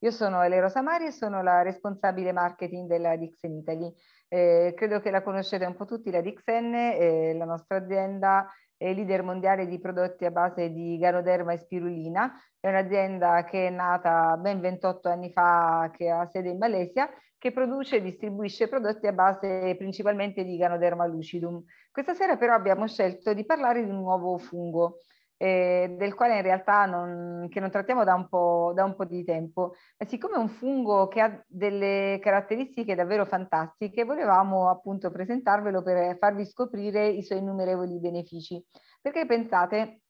Io sono Elero Samari e sono la responsabile marketing della Dixon Italy. Eh, credo che la conoscete un po' tutti, la Dixon, eh, la nostra azienda è leader mondiale di prodotti a base di ganoderma e spirulina, è un'azienda che è nata ben 28 anni fa, che ha sede in Malesia, che produce e distribuisce prodotti a base principalmente di ganoderma lucidum. Questa sera però abbiamo scelto di parlare di un nuovo fungo, eh, del quale in realtà non, non trattiamo da un, da un, po', di tempo. E siccome è un fungo che ha delle caratteristiche davvero fantastiche, volevamo appunto presentarvelo per farvi scoprire i suoi innumerevoli benefici. Perché pensate,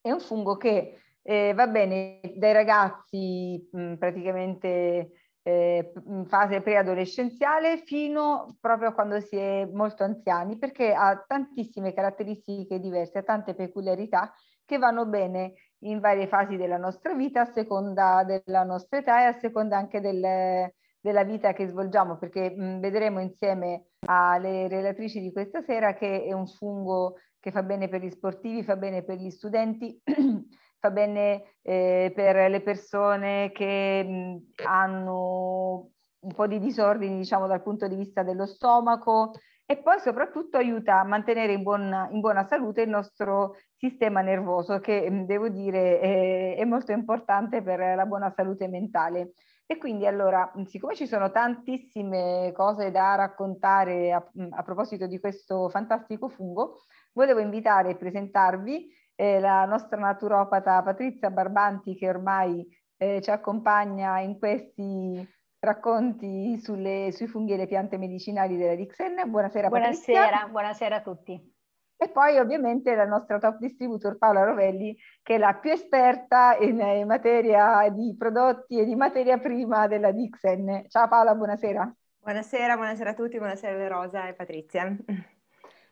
è un fungo che eh, va bene dai ragazzi mh, praticamente eh, in fase preadolescenziale fino proprio a quando si è molto anziani perché ha tantissime caratteristiche diverse, ha tante peculiarità che vanno bene in varie fasi della nostra vita, a seconda della nostra età e a seconda anche del, della vita che svolgiamo, perché mh, mm, vedremo insieme alle relatrici di questa sera che è un fungo che fa bene per gli sportivi, fa bene per gli studenti, fa bene eh, per le persone che mh, mm, hanno un po' di disordini, diciamo, dal punto di vista dello stomaco, e poi soprattutto aiuta a mantenere in buona, in buona salute il nostro sistema nervoso che mm, devo dire è, è molto importante per la buona salute mentale. E quindi allora, mm, siccome ci sono tantissime cose da raccontare a, mm, a proposito di questo fantastico fungo, volevo invitare e presentarvi eh, la nostra naturopata Patrizia Barbanti che ormai eh, ci accompagna in questi racconti sulle, sui funghi e le piante medicinali della Dixen. Buonasera Patrizia. Buonasera, a tutti. E poi ovviamente la nostra top distributor Paola Rovelli, che è la più esperta in, in materia di prodotti e di materia prima della Dixen. Ciao Paola, buonasera. Buonasera, buonasera a tutti, buonasera a Rosa e Patrizia.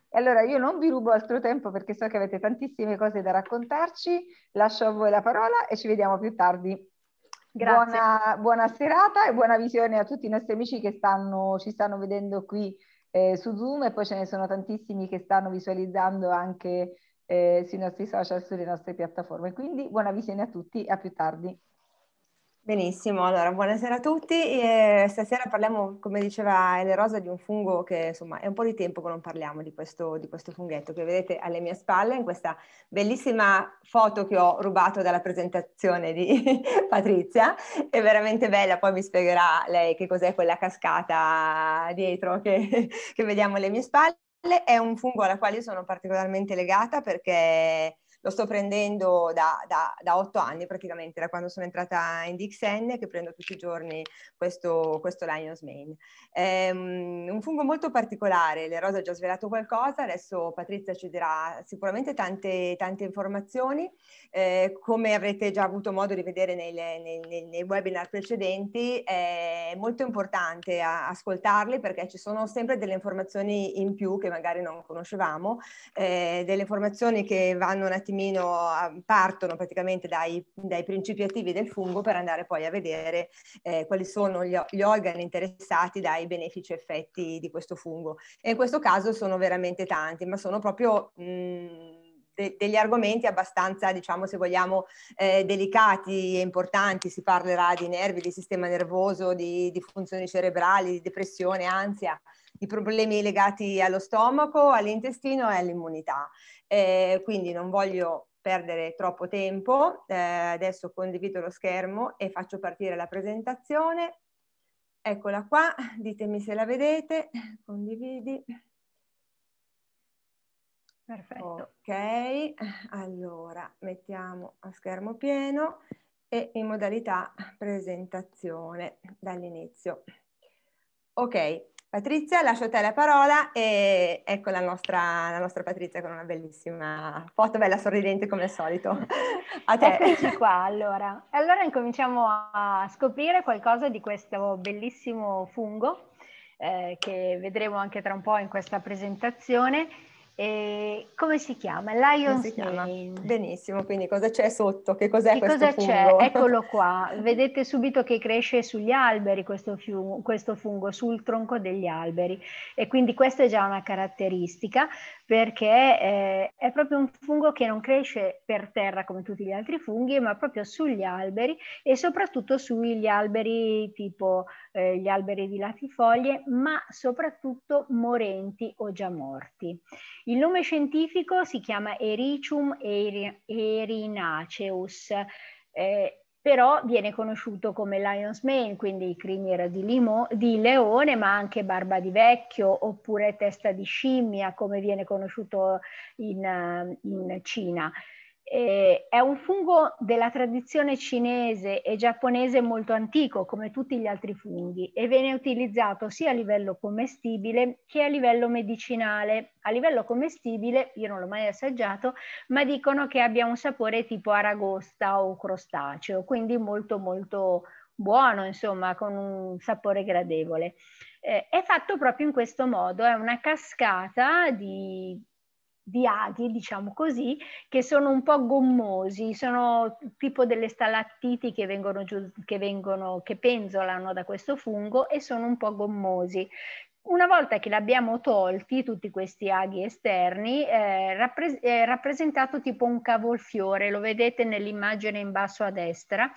E allora io non vi rubo altro tempo perché so che avete tantissime cose da raccontarci, lascio a voi la parola e ci vediamo più tardi. Buona, buona, serata e buona visione a tutti i nostri amici che stanno, ci stanno vedendo qui eh, su Zoom e poi ce ne sono tantissimi che stanno visualizzando anche eh, sui nostri social, sulle nostre piattaforme. Quindi buona visione a tutti e a più tardi. Benissimo, allora buonasera a tutti. E stasera parliamo, come diceva Ele Rosa, di un fungo che insomma è un po' di tempo che non parliamo di questo, di questo funghetto che vedete alle mie spalle in questa bellissima foto che ho rubato dalla presentazione di Patrizia. È veramente bella, poi mi spiegherà lei che cos'è quella cascata dietro che, che vediamo alle mie spalle. È un fungo alla quale io sono particolarmente legata perché lo sto prendendo da, otto anni praticamente, da quando sono entrata in DXN, che prendo tutti i giorni questo, questo Lion's Mane. Ehm, è un fungo molto particolare, le Rosa ha già svelato qualcosa, adesso Patrizia ci dirà sicuramente tante, tante informazioni. Eh, come avrete già avuto modo di vedere nei, nei, nei, nei webinar precedenti, è molto importante a, ascoltarli perché ci sono sempre delle informazioni in più che magari non conoscevamo, eh, delle informazioni che vanno un attimo attimino ah, partono praticamente dai, dai principi attivi del fungo per andare poi a vedere eh, quali sono gli, gli, organi interessati dai benefici effetti di questo fungo. E in questo caso sono veramente tanti, ma sono proprio... Mh, mhmm, de- degli argomenti abbastanza, diciamo, se vogliamo, eh, delicati e importanti. Si parlerà di nervi, di sistema nervoso, di, di funzioni cerebrali, di depressione, ansia, di problemi legati allo stomaco, all'intestino e all'immunità. Eh, quindi non voglio perdere troppo tempo. Eh, adesso condivido lo schermo e faccio partire la presentazione. Eccola qua, ditemi se la vedete, condividi. Perfetto. Ok, allora mettiamo a schermo pieno e in modalità presentazione dall'inizio. Ok, Patrizia, lascio a te la parola e ecco la nostra, la nostra, Patrizia con una bellissima foto, bella sorridente come al solito. A te. Eccoci qua, allora. Allora incominciamo a scoprire qualcosa di questo bellissimo fungo eh, che vedremo anche tra un po' in questa presentazione e come si chiama? Lion si Benissimo, quindi cosa c'è sotto? Che cos'è che questo cosa fungo? C'è? Eccolo qua, vedete subito che cresce sugli alberi questo, fiumo, questo fungo, sul tronco degli alberi e quindi questa è già una caratteristica perché eh, è proprio un fungo che non cresce per terra come tutti gli altri funghi, ma proprio sugli alberi e soprattutto sugli alberi tipo eh, gli alberi di latifoglie, ma soprattutto morenti o già morti. Il nome scientifico si chiama Ericium erinaceus, eh, però viene conosciuto come lion's mane, quindi i criniera di, limo, di leone, ma anche barba di vecchio oppure testa di scimmia, come viene conosciuto in, eh, in Cina eh, è un fungo della tradizione cinese e giapponese molto antico, come tutti gli altri funghi, e viene utilizzato sia a livello commestibile che a livello medicinale. A livello commestibile, io non l'ho mai assaggiato, ma dicono che abbia un sapore tipo aragosta o crostaceo, quindi molto molto buono, insomma, con un sapore gradevole. Eh, è fatto proprio in questo modo, è una cascata di di aghi, diciamo così, che sono un po' gommosi, sono tipo delle stalattiti che vengono, giù, che, vengono che penzolano da questo fungo e sono un po' gommosi una volta che l'abbiamo tolti, tutti questi aghi esterni, eh, rappres- è rappresentato tipo un cavolfiore, lo vedete nell'immagine in basso a destra,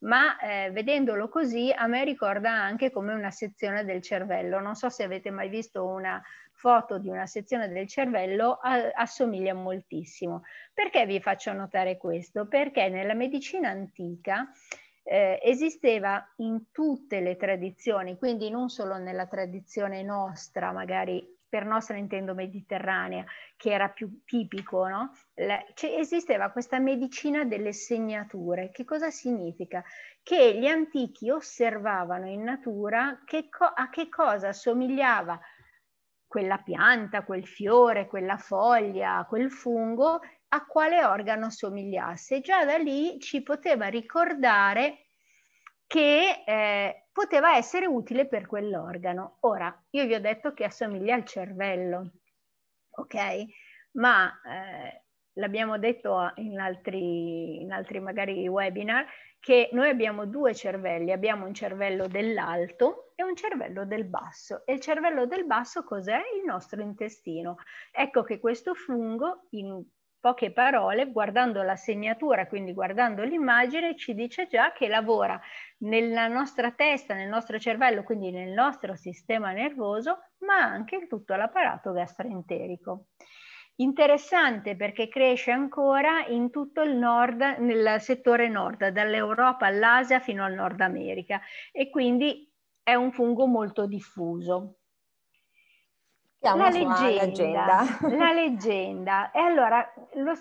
ma eh, vedendolo così a me ricorda anche come una sezione del cervello. Non so se avete mai visto una, foto di una sezione del cervello a, assomiglia moltissimo. Perché vi faccio notare questo? Perché nella medicina antica eh, esisteva in tutte le tradizioni, quindi non solo nella tradizione nostra, magari per nostra intendo mediterranea, che era più tipico, no? La, esisteva questa medicina delle segnature. Che cosa significa? Che gli antichi osservavano in natura che a che cosa somigliava quella pianta, quel fiore, quella foglia, quel fungo, a quale organo somigliasse. già da lì ci poteva ricordare che eh, poteva essere utile per quell'organo. Ora, io vi ho detto che assomiglia al cervello, ok? Ma eh, l'abbiamo detto in altri, in altri magari webinar, che noi abbiamo due cervelli, abbiamo un cervello dell'alto, e un cervello del basso. E il cervello del basso cos'è? Il nostro intestino. Ecco che questo fungo, in poche parole, guardando la segnatura, quindi guardando l'immagine, ci dice già che lavora nella nostra testa, nel nostro cervello, quindi nel nostro sistema nervoso, ma anche in tutto l'apparato gastroenterico. Interessante perché cresce ancora in tutto il nord, nel settore nord, dall'Europa all'Asia fino al Nord America e quindi è un fungo molto diffuso. La leggenda, la leggenda, E allora, lo,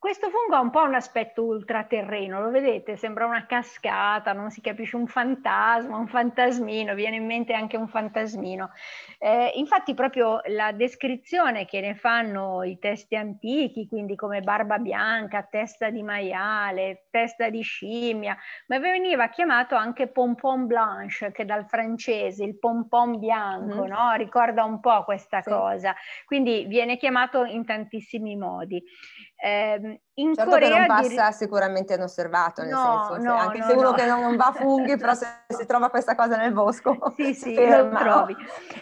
questo fungo ha un po' un aspetto ultraterreno, lo vedete? Sembra una cascata, non si capisce un fantasma, un fantasmino, viene in mente anche un fantasmino. Eh, infatti proprio la descrizione che ne fanno i testi antichi, quindi come barba bianca, testa di maiale, testa di scimmia, ma veniva chiamato anche pompon blanche, che dal francese il pompon bianco, mm. no? ricorda un po' questa sì. cosa. Quindi viene chiamato in tantissimi modi. Eh, in certo Corea non passa di... sicuramente inosservato, nel no, senso, no, anche no, se uno che non va a funghi, però se, se, trova questa cosa nel bosco, sì, sì, lo trovi.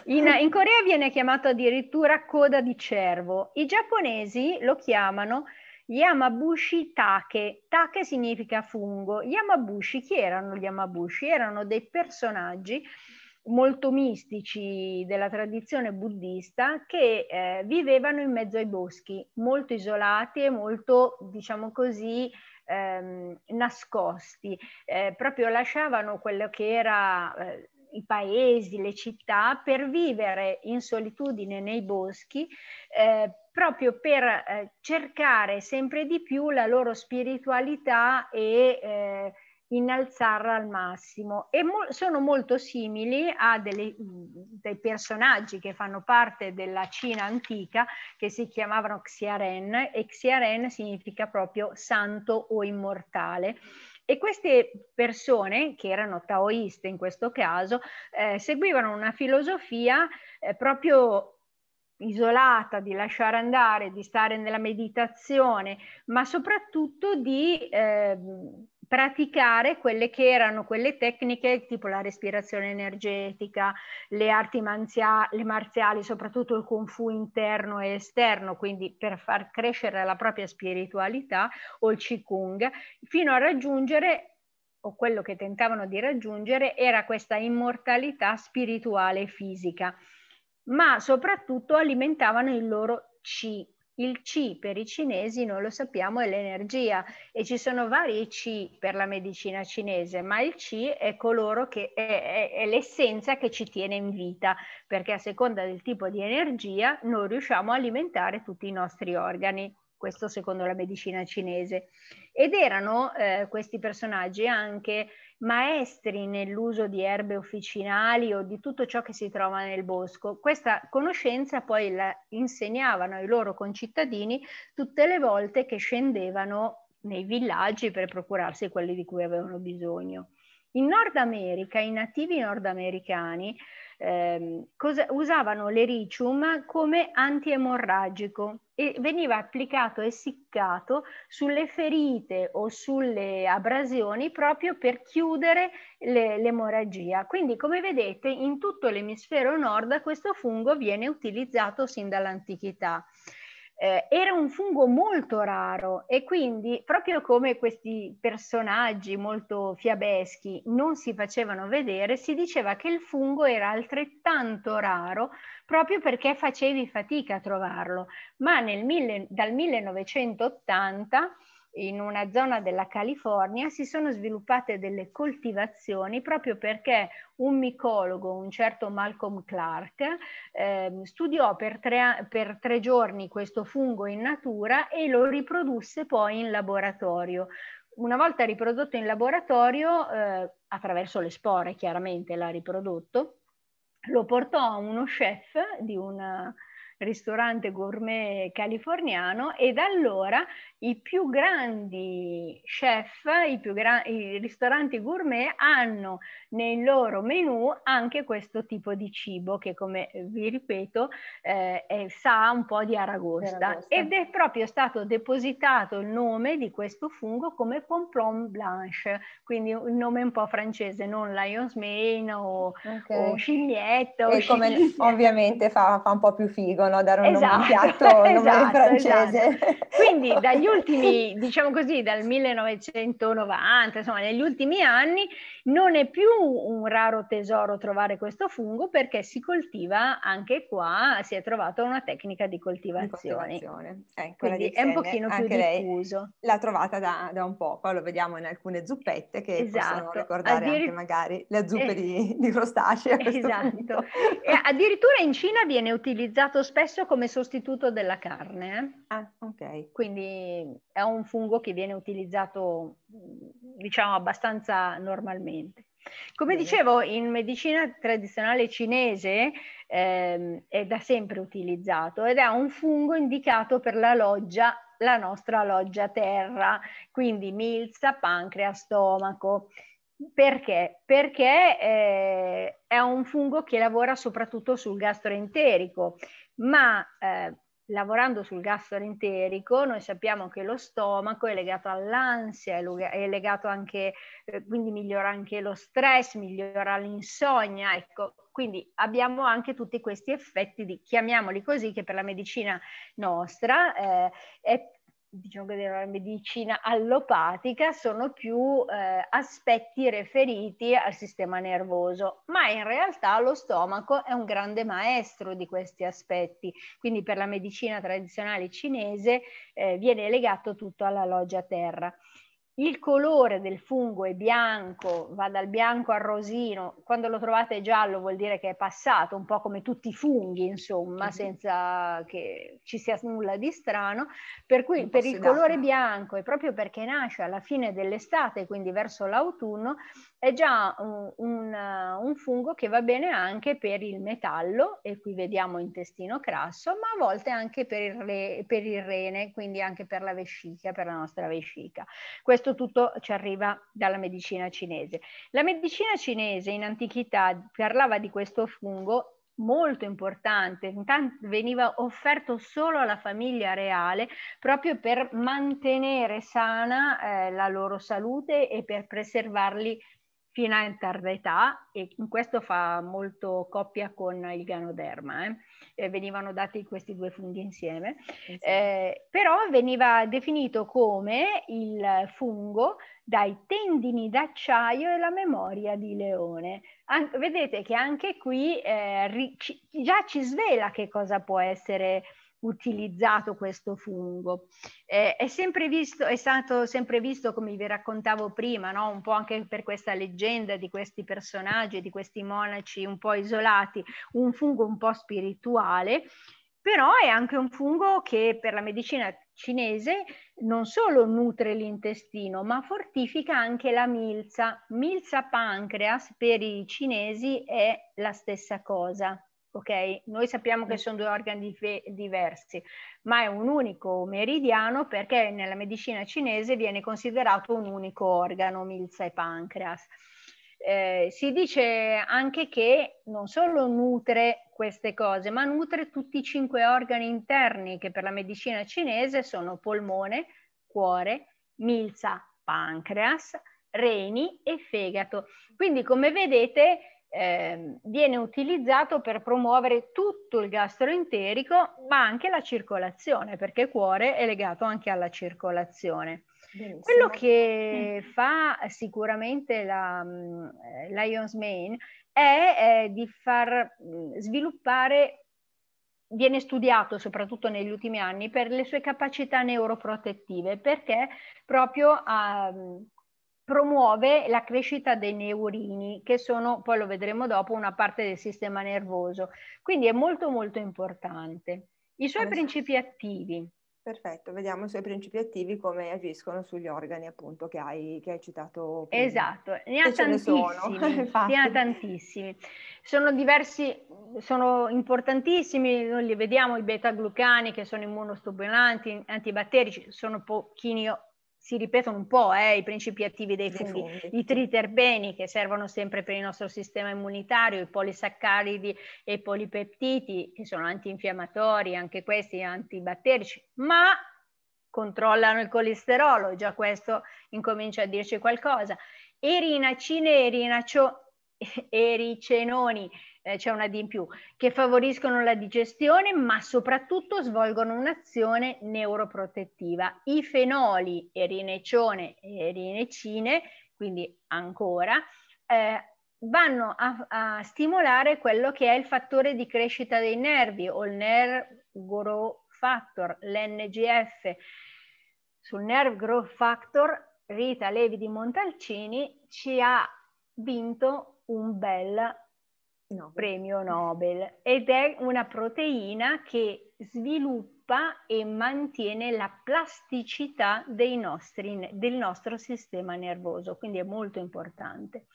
In, in Corea viene chiamato addirittura coda di cervo, i giapponesi lo chiamano Yamabushi Take. Take significa fungo. Yamabushi, chi erano gli Yamabushi? Erano dei personaggi molto mistici della tradizione buddista che eh, vivevano in mezzo ai boschi, molto isolati e molto, diciamo così, ehm, nascosti. Eh, proprio lasciavano quello che era eh, i paesi, le città, per vivere in solitudine nei boschi, eh, proprio per eh, cercare sempre di più la loro spiritualità e eh, innalzarla al massimo e mo- sono molto simili a delle, dei personaggi che fanno parte della Cina antica che si chiamavano Xiaren e Xiaren significa proprio santo o immortale. E queste persone, che erano taoiste in questo caso, eh, seguivano una filosofia eh, proprio isolata, di lasciare andare, di stare nella meditazione, ma soprattutto di... Eh, praticare quelle che erano quelle tecniche tipo la respirazione energetica, le arti manzia- le marziali, soprattutto il kung fu interno e esterno, quindi per far crescere la propria spiritualità o il qigong, fino a raggiungere o quello che tentavano di raggiungere era questa immortalità spirituale e fisica, ma soprattutto alimentavano il loro chi, il C per i cinesi, noi lo sappiamo, è l'energia e ci sono vari C per la medicina cinese, ma il C è, che è, è, è l'essenza che ci tiene in vita, perché a seconda del tipo di energia noi riusciamo a alimentare tutti i nostri organi questo secondo la medicina cinese. Ed erano eh, questi personaggi anche maestri nell'uso di erbe officinali o di tutto ciò che si trova nel bosco. Questa conoscenza poi la insegnavano ai loro concittadini tutte le volte che scendevano nei villaggi per procurarsi quelli di cui avevano bisogno. In Nord America i nativi nordamericani eh, cosa, usavano l'ericium come antiemorragico e veniva applicato essiccato sulle ferite o sulle abrasioni proprio per chiudere le, l'emorragia. Quindi come vedete in tutto l'emisfero nord questo fungo viene utilizzato sin dall'antichità eh, era un fungo molto raro e quindi proprio come questi personaggi molto fiabeschi non si facevano vedere, si diceva che il fungo era altrettanto raro proprio perché facevi fatica a trovarlo. Ma nel mille, dal 1980 in una zona della California si sono sviluppate delle coltivazioni proprio perché un micologo, un certo Malcolm Clark, eh, studiò per tre, per tre giorni questo fungo in natura e lo riprodusse poi in laboratorio una volta riprodotto in laboratorio, eh, attraverso le spore chiaramente l'ha riprodotto, lo portò a uno chef di una, ristorante gourmet californiano e da allora i più grandi chef, i, più gra- i ristoranti gourmet hanno nei loro menu anche questo tipo di cibo che come vi ripeto eh, è, sa un po' di aragosta. aragosta. ed è proprio stato depositato il nome di questo fungo come pomplon blanche, quindi un nome un po' francese, non lion's mane o, okay. o sciglietto. E come ovviamente fa, fa un po' più figo, no? Dare un esatto, nome piatto, esatto, nome esatto. francese. Esatto. Quindi dagli ultimi, diciamo così, dal 1990, insomma, negli ultimi anni non è più un raro tesoro trovare questo fungo perché si coltiva anche qua, si è trovata una tecnica di coltivazione. Ecco, Quindi è un pochino più diffuso. L'ha trovata da, da, un po', poi lo vediamo in alcune zuppette che esatto. possono ricordare Addiri... anche magari le zuppe eh. di, di crostacei. Esatto. addirittura in Cina viene utilizzato spesso spesso come sostituto della carne. Eh? Ah, ok. Quindi è un fungo che viene utilizzato, mm, diciamo, abbastanza normalmente. Come Bene. dicevo, in medicina tradizionale cinese eh, è da sempre utilizzato ed è un fungo indicato per la loggia, la nostra loggia terra, quindi milza, pancreas, stomaco. Perché? Perché eh, è un fungo che lavora soprattutto sul gastroenterico, ma eh, lavorando sul gastroenterico noi sappiamo che lo stomaco è legato all'ansia, è legato anche, eh, quindi migliora anche lo stress, migliora l'insonnia, ecco, quindi abbiamo anche tutti questi effetti, di, chiamiamoli così, che per la medicina nostra eh, è diciamo che della medicina allopatica sono più eh, aspetti riferiti al sistema nervoso, ma in realtà lo stomaco è un grande maestro di questi aspetti, quindi per la medicina tradizionale cinese eh, viene legato tutto alla loggia terra. Il colore del fungo è bianco, va dal bianco al rosino, quando lo trovate giallo vuol dire che è passato, un po' come tutti i funghi, insomma, mm-hmm. senza che ci sia nulla di strano. Per cui per il colore bianco, e proprio perché nasce alla fine dell'estate, quindi verso l'autunno, è già un, un, eh, un, fungo che va bene anche per il metallo, e qui vediamo intestino crasso, ma a volte anche per il, re, per il rene, quindi anche per la vescica, per la nostra vescica. Questo tutto ci arriva dalla medicina cinese. La medicina cinese in antichità parlava di questo fungo molto importante, intanto veniva offerto solo alla famiglia reale proprio per mantenere sana eh, la loro salute e per preservarli fino a tarda età e in questo fa molto coppia con il ganoderma. Eh. Eh, venivano dati questi due funghi insieme, esatto. eh, però veniva definito come il fungo dai tendini d'acciaio e la memoria di leone. An- vedete che anche qui eh, ri- ci- già ci svela che cosa può essere utilizzato questo fungo. Eh, è, sempre visto, è stato sempre visto, come vi raccontavo prima, no? un po' anche per questa leggenda di questi personaggi, di questi monaci un po' isolati, un fungo un po' spirituale, però è anche un fungo che per la medicina cinese non solo nutre l'intestino, ma fortifica anche la milza. Milza pancreas per i cinesi è la stessa cosa ok? Noi sappiamo che sono due organi diversi, ma è un unico meridiano perché nella medicina cinese viene considerato un unico organo, milza e pancreas. Eh, si dice anche che non solo nutre queste cose, ma nutre tutti i cinque organi interni che per la medicina cinese sono polmone, cuore, milza, pancreas, reni e fegato. Quindi come vedete eh, viene utilizzato per promuovere tutto il gastroenterico, ma anche la circolazione, perché il cuore è legato anche alla circolazione. Benissimo. Quello che mm. fa sicuramente la mm, eh, Lions Main è eh, di far mm, sviluppare, viene studiato soprattutto negli ultimi anni per le sue capacità neuroprotettive, perché proprio eh, promuove la crescita dei neurini, che sono, poi lo vedremo dopo, una parte del sistema nervoso. Quindi è molto molto importante. I suoi esatto. principi attivi. Perfetto, vediamo i suoi principi attivi come agiscono sugli organi appunto che hai, che hai citato prima. Esatto, ne ha, tantissimi, sono, ne ha tantissimi. Sono diversi, sono importantissimi, non li vediamo, i beta-glucani che sono immunostubulanti, antibatterici, sono pochini si ripetono un po' eh, i principi attivi dei funghi. i triterbeni che servono sempre per il nostro sistema immunitario, i polisaccaridi e i polipeptiti che sono antinfiammatori, anche questi antibatterici, ma controllano il colesterolo, già questo incomincia a dirci qualcosa. Erinacine, erinacio, ericenoni, eh, c'è una D in più, che favoriscono la digestione ma soprattutto svolgono un'azione neuroprotettiva. I fenoli erinecione e erinecine, quindi ancora, eh, vanno a, a, stimolare quello che è il fattore di crescita dei nervi o il nerve growth factor, l'NGF. Sul nerve growth factor Rita Levi di Montalcini ci ha vinto un bel Nobel. premio Nobel ed è una proteina che sviluppa e mantiene la plasticità nostri, del nostro sistema nervoso, quindi è molto importante.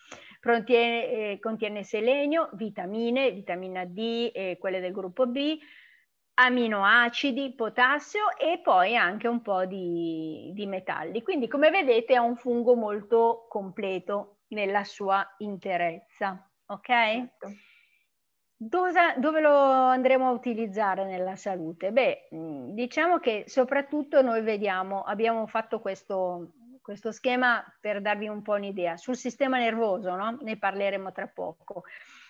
Contiene, eh, contiene selenio, vitamine, vitamina D, eh, quelle del gruppo B, aminoacidi, potassio e poi anche un po' di, di, metalli. Quindi come vedete è un fungo molto completo nella sua interezza, ok? Certo. Dosa, dove lo andremo a utilizzare nella salute? Beh, mm, diciamo che soprattutto noi vediamo, abbiamo fatto questo, questo schema per darvi un po' un'idea, sul sistema nervoso, no? ne parleremo tra poco,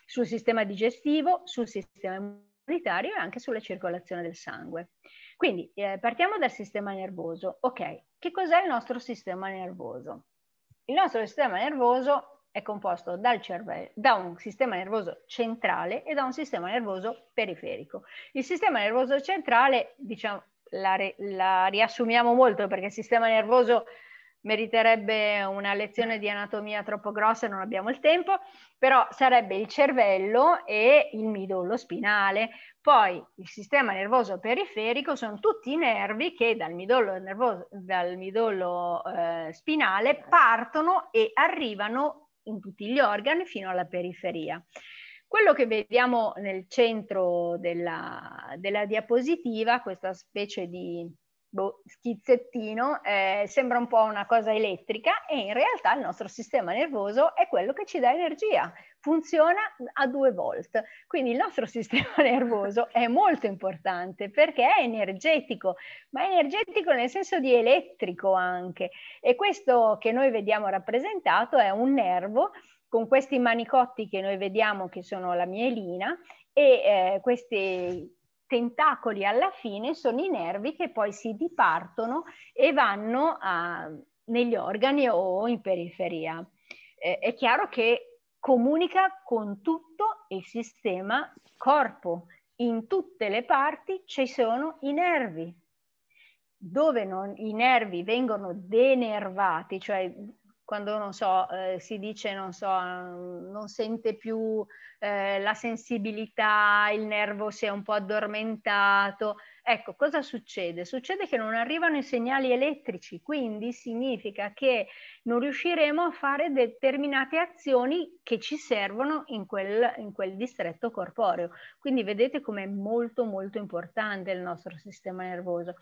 sul sistema digestivo, sul sistema immunitario e anche sulla circolazione del sangue. Quindi eh, partiamo dal sistema nervoso. Ok, che cos'è il nostro sistema nervoso? Il nostro sistema nervoso è composto dal cervello, da un sistema nervoso centrale e da un sistema nervoso periferico. Il sistema nervoso centrale, diciamo, la, la riassumiamo molto perché il sistema nervoso meriterebbe una lezione di anatomia troppo grossa e non abbiamo il tempo, però sarebbe il cervello e il midollo spinale. Poi il sistema nervoso periferico sono tutti i nervi che dal midollo, nervoso, dal midollo eh, spinale partono e arrivano in tutti gli organi fino alla periferia. Quello che vediamo nel centro della, della diapositiva, questa specie di boh, schizzettino, eh, sembra un po' una cosa elettrica e in realtà il nostro sistema nervoso è quello che ci dà energia, funziona a 2 volt. Quindi il nostro sistema nervoso è molto importante perché è energetico, ma è energetico nel senso di elettrico anche. E questo che noi vediamo rappresentato è un nervo con questi manicotti che noi vediamo che sono la mielina e eh, questi tentacoli alla fine sono i nervi che poi si dipartono e vanno a, negli organi o in periferia. Eh, è chiaro che comunica con tutto il sistema corpo, in tutte le parti ci sono i nervi. Dove non, i nervi vengono denervati, cioè quando non so, eh, si dice non, so, mm, non sente più eh, la sensibilità, il nervo si è un po' addormentato. Ecco, cosa succede? Succede che non arrivano i segnali elettrici, quindi significa che non riusciremo a fare determinate azioni che ci servono in quel, in quel distretto corporeo. Quindi vedete com'è molto molto importante il nostro sistema nervoso.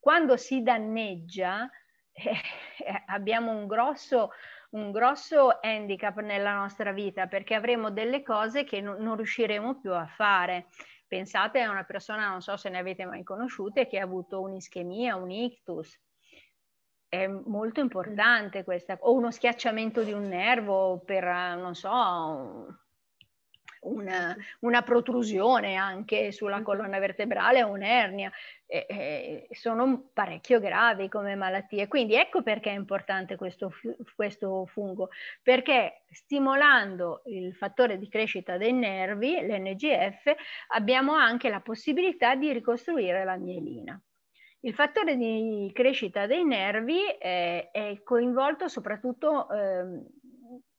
Quando si danneggia, eh, eh, abbiamo un grosso, un grosso, handicap nella nostra vita perché avremo delle cose che no, non riusciremo più a fare. Pensate a una persona, non so se ne avete mai conosciute, che ha avuto un'ischemia, un ictus. È molto importante questa, o uno schiacciamento di un nervo per, eh, non so, una, una protrusione anche sulla mm-hmm. colonna vertebrale o un'ernia. E, e sono parecchio gravi come malattie. Quindi ecco perché è importante questo, questo fungo, perché stimolando il fattore di crescita dei nervi, l'NGF, abbiamo anche la possibilità di ricostruire la mielina. Il fattore di crescita dei nervi eh, è coinvolto soprattutto eh,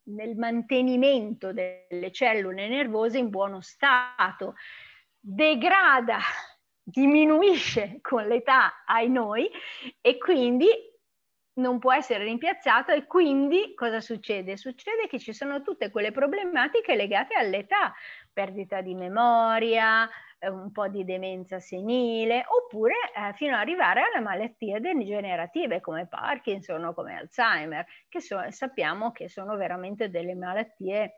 nel mantenimento delle cellule nervose in buono stato, degrada, diminuisce con l'età ai noi e quindi non può essere rimpiazzato e quindi cosa succede? Succede che ci sono tutte quelle problematiche legate all'età, perdita di memoria, eh, un po' di demenza senile, oppure eh, fino ad arrivare alle malattie degenerative come Parkinson o come Alzheimer, che so, sappiamo che sono veramente delle malattie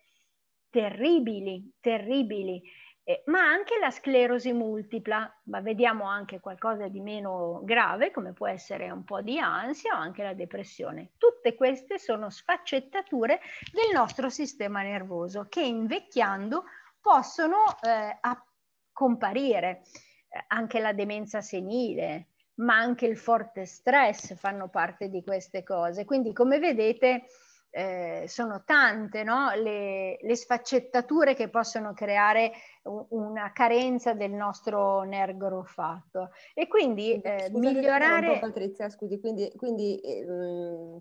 terribili, terribili. Eh, ma anche la sclerosi multipla, ma vediamo anche qualcosa di meno grave, come può essere un po' di ansia o anche la depressione. Tutte queste sono sfaccettature del nostro sistema nervoso che invecchiando possono eh, comparire. Eh, anche la demenza senile, ma anche il forte stress fanno parte di queste cose. Quindi, come vedete, eh, sono tante no? le, le, sfaccettature che possono creare una carenza del nostro nervo fatto. E quindi eh, migliorare... Patrizia, scusi, quindi, quindi eh,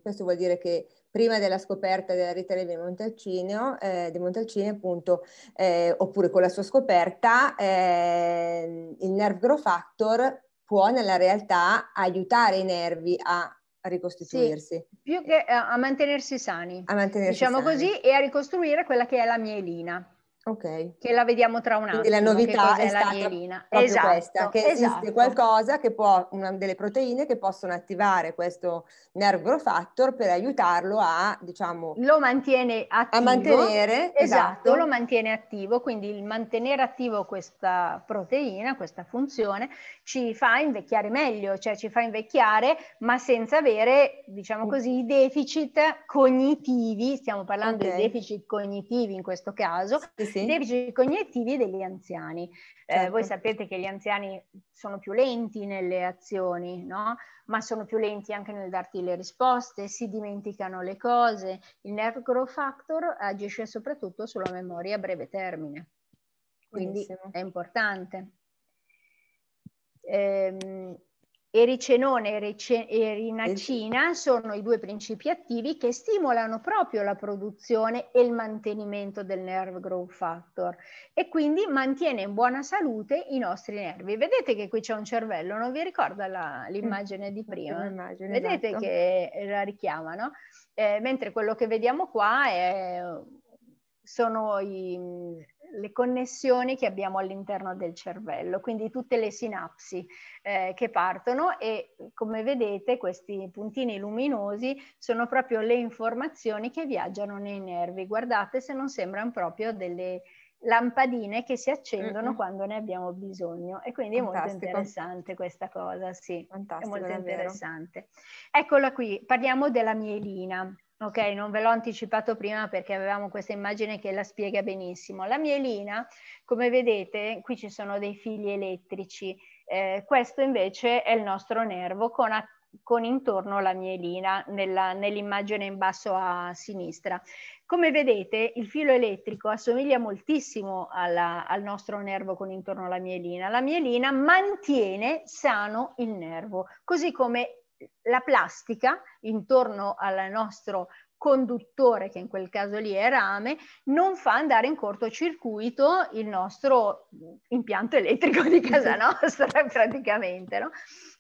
questo vuol dire che prima della scoperta della rete di Montalcino, eh, di Montalcini appunto, eh, oppure con la sua scoperta, ehm, il nerve growth factor può nella realtà aiutare i nervi a a ricostituirsi. Sì, più che eh, a mantenersi sani. A mantenersi diciamo sani. così, e a ricostruire quella che è la mielina. Ok. Che la vediamo tra un attimo. Quindi la novità è, è stata mielina. esatto, questa, che esiste esatto. qualcosa che può, una, delle proteine che possono attivare questo nerve growth per aiutarlo a, diciamo... Lo mantiene attivo. A mantenere, esatto, esatto. lo mantiene attivo, quindi il mantenere attivo questa proteina, questa funzione, ci fa invecchiare meglio, cioè ci fa invecchiare ma senza avere, diciamo così, i deficit cognitivi, stiamo parlando okay. di deficit cognitivi in questo caso, sì, sì. deficit cognitivi degli anziani. Eh, certo. Eh, voi sapete che gli anziani sono più lenti nelle azioni, no? ma sono più lenti anche nel darti le risposte, si dimenticano le cose. Il nerve growth factor agisce soprattutto sulla memoria a breve termine, quindi Benissimo. è importante. Ehm, Ericenone e erinacina sono i due principi attivi che stimolano proprio la produzione e il mantenimento del nerve growth factor e quindi mantiene in buona salute i nostri nervi. Vedete che qui c'è un cervello, non vi ricorda la, l'immagine di prima? Immagine, Vedete esatto. che la richiamano? Eh, mentre quello che vediamo qua è, sono i le connessioni che abbiamo all'interno del cervello, quindi tutte le sinapsi eh, che partono e come vedete questi puntini luminosi sono proprio le informazioni che viaggiano nei nervi. Guardate se non sembrano proprio delle lampadine che si accendono mm-hmm. quando ne abbiamo bisogno e quindi Fantastico. è molto interessante questa cosa, sì, Fantastico, è molto davvero. interessante. Eccola qui, parliamo della mielina. Ok, non ve l'ho anticipato prima perché avevamo questa immagine che la spiega benissimo. La mielina, come vedete, qui ci sono dei fili elettrici. Eh, questo invece è il nostro nervo con, a, con intorno la mielina nell'immagine in basso a sinistra. Come vedete, il filo elettrico assomiglia moltissimo alla, al nostro nervo con intorno la mielina. La mielina mantiene sano il nervo, così come la plastica intorno al nostro conduttore, che in quel caso lì è rame, non fa andare in cortocircuito il nostro impianto elettrico di casa nostra praticamente. No?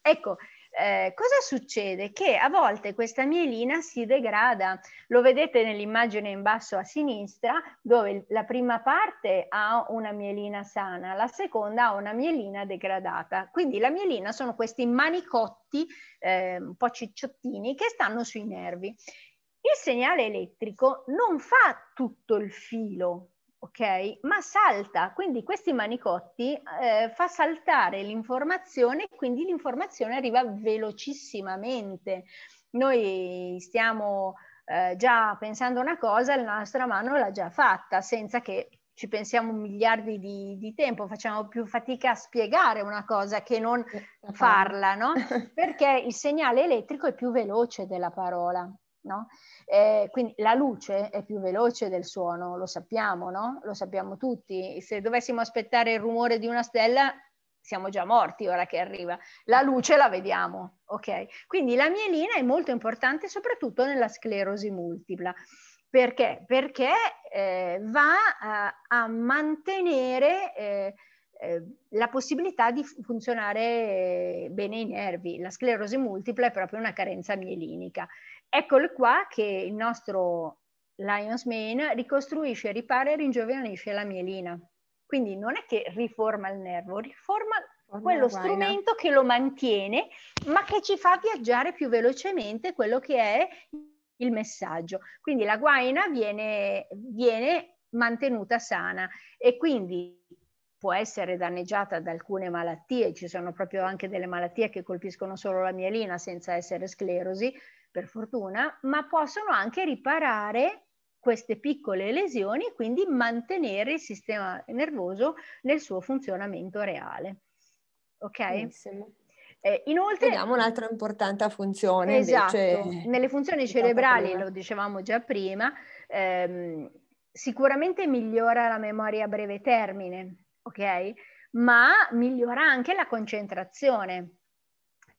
Ecco, eh, cosa succede? Che a volte questa mielina si degrada, lo vedete nell'immagine in basso a sinistra, dove la prima parte ha una mielina sana, la seconda ha una mielina degradata. Quindi la mielina sono questi manicotti eh, un po' cicciottini che stanno sui nervi. Il segnale elettrico non fa tutto il filo, ok? Ma salta, quindi questi manicotti eh, fa saltare l'informazione, e quindi l'informazione arriva velocissimamente. Noi stiamo eh, già pensando una cosa, la nostra mano l'ha già fatta, senza che ci pensiamo miliardi di, di, tempo, facciamo più fatica a spiegare una cosa che non farla, no? Perché il segnale elettrico è più veloce della parola, no? Eh, quindi la luce è più veloce del suono, lo sappiamo, no? Lo sappiamo tutti. Se dovessimo aspettare il rumore di una stella, siamo già morti ora che arriva. La luce la vediamo, ok? Quindi la mielina è molto importante soprattutto nella sclerosi multipla. Perché? Perché eh, va a, a mantenere... Eh, eh, la possibilità di funzionare eh, bene i nervi. La sclerosi multipla è proprio una carenza mielinica. Eccolo qua che il nostro Lions Mane ricostruisce, ripara e ringiovanisce la mielina. Quindi non è che riforma il nervo, riforma quello strumento che lo mantiene, ma che ci fa viaggiare più velocemente quello che è il messaggio. Quindi la guaina viene, viene mantenuta sana e quindi può essere danneggiata da alcune malattie, ci sono proprio anche delle malattie che colpiscono solo la mielina senza essere sclerosi, per fortuna, ma possono anche riparare queste piccole lesioni e quindi mantenere il sistema nervoso nel suo funzionamento reale. Ok? Benissimo. Eh, inoltre... Vediamo un'altra importante funzione. Esatto, invece... nelle funzioni cerebrali, lo dicevamo già prima, ehm, sicuramente migliora la memoria a breve termine, ok? Ma migliora anche la concentrazione.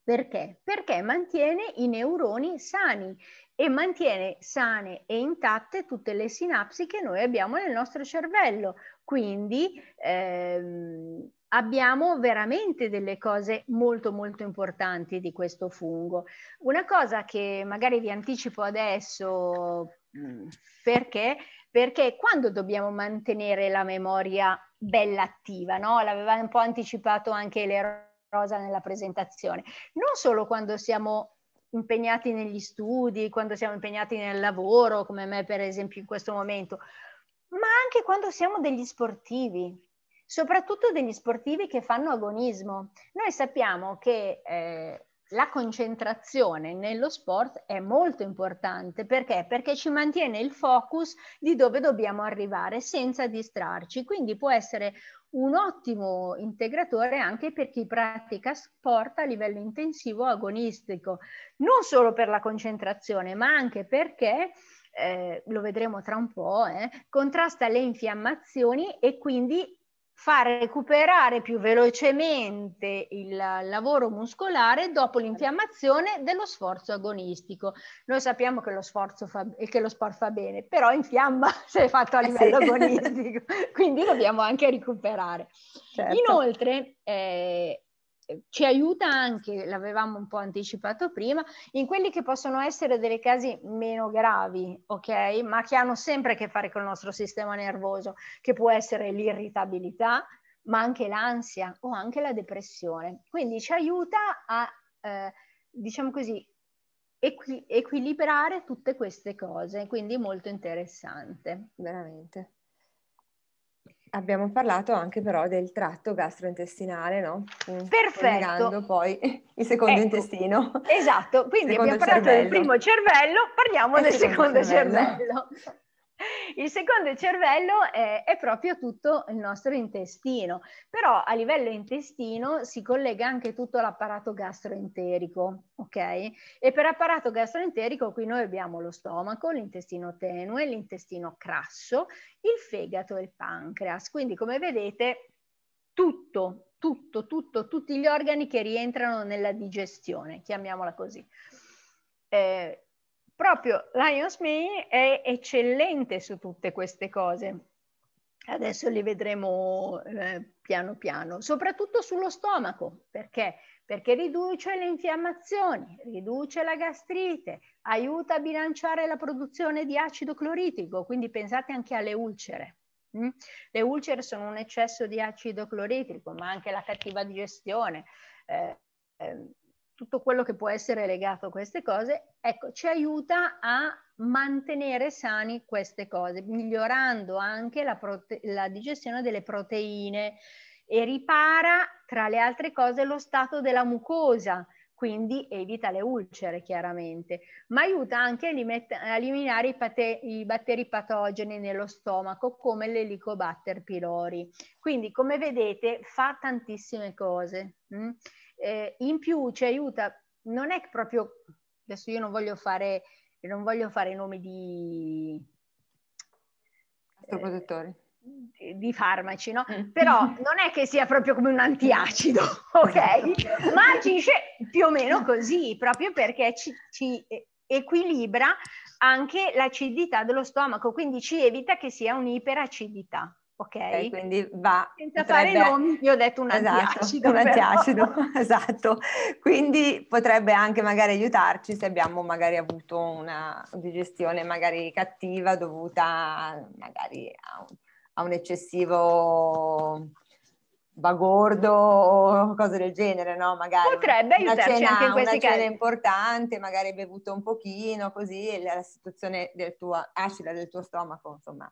Perché? Perché mantiene i neuroni sani e mantiene sane e intatte tutte le sinapsi che noi abbiamo nel nostro cervello. Quindi ehm, abbiamo veramente delle cose molto molto importanti di questo fungo. Una cosa che magari vi anticipo adesso mm, perché perché quando dobbiamo mantenere la memoria bella attiva, no? L'aveva un po' anticipato anche le Rosa nella presentazione, non solo quando siamo impegnati negli studi, quando siamo impegnati nel lavoro, come me per esempio in questo momento, ma anche quando siamo degli sportivi, soprattutto degli sportivi che fanno agonismo. Noi sappiamo che eh, la concentrazione nello sport è molto importante perché? perché? ci mantiene il focus di dove dobbiamo arrivare senza distrarci, quindi può essere un ottimo integratore anche per chi pratica sport a livello intensivo agonistico, non solo per la concentrazione, ma anche perché eh, lo vedremo tra un po', eh, contrasta le infiammazioni e quindi far recuperare più velocemente il lavoro muscolare dopo l'infiammazione dello sforzo agonistico. Noi sappiamo che lo, fa, che lo sport fa bene, però infiamma se è fatto a livello eh sì. agonistico, quindi dobbiamo anche recuperare. Certo. Inoltre, eh, ci aiuta anche, l'avevamo un po' anticipato prima, in quelli che possono essere delle casi meno gravi, ok? Ma che hanno sempre a che fare con il nostro sistema nervoso, che può essere l'irritabilità, ma anche l'ansia o anche la depressione. Quindi ci aiuta a, eh, diciamo così, equi- equilibrare tutte queste cose, quindi molto interessante, veramente abbiamo parlato anche però del tratto gastrointestinale, no? Mm, Perfetto. Collegando poi il secondo ecco. intestino. Esatto, quindi abbiamo parlato cervello. del primo cervello, parliamo del secondo, secondo cervello. cervello. Il secondo cervello è, è, proprio tutto il nostro intestino, però a livello intestino si collega anche tutto l'apparato gastroenterico, ok? E per apparato gastroenterico qui noi abbiamo lo stomaco, l'intestino tenue, l'intestino crasso, il fegato e il pancreas. Quindi come vedete tutto, tutto, tutto, tutti gli organi che rientrano nella digestione, chiamiamola così. Eh, proprio Lions Me è eccellente su tutte queste cose. Adesso le vedremo eh, piano piano, soprattutto sullo stomaco, perché? Perché riduce le infiammazioni, riduce la gastrite, aiuta a bilanciare la produzione di acido cloritico, quindi pensate anche alle ulcere. Mm? Le ulcere sono un eccesso di acido cloritico, ma anche la cattiva digestione, eh, eh, tutto quello che può essere legato a queste cose, ecco, ci aiuta a mantenere sani queste cose, migliorando anche la, prote- la digestione delle proteine e ripara, tra le altre cose, lo stato della mucosa, quindi evita le ulcere chiaramente, ma aiuta anche a eliminare i, pate- i, batteri patogeni nello stomaco come l'elicobatter pylori. Quindi come vedete fa tantissime cose. Mh? Mm? eh, in più ci aiuta, non è proprio, adesso io non voglio fare, non voglio fare nomi di... Eh, Astroprotettori. Eh, di farmaci, no? Mm. Però non è che sia proprio come un antiacido, ok? Ma agisce più o meno così, proprio perché ci, ci equilibra anche l'acidità dello stomaco, quindi ci evita che sia un'iperacidità ok? okay quindi va. Senza potrebbe, fare nomi, io ho detto un esatto, antiacido. Esatto, un antiacido, esatto. Quindi potrebbe anche magari aiutarci se abbiamo magari avuto una digestione magari cattiva dovuta magari a un, a un eccessivo bagordo o cose del genere, no? Magari Potrebbe una cena, anche in questi casi. Una cena importante, magari bevuto un pochino, così la situazione del tuo, acida del tuo stomaco, insomma,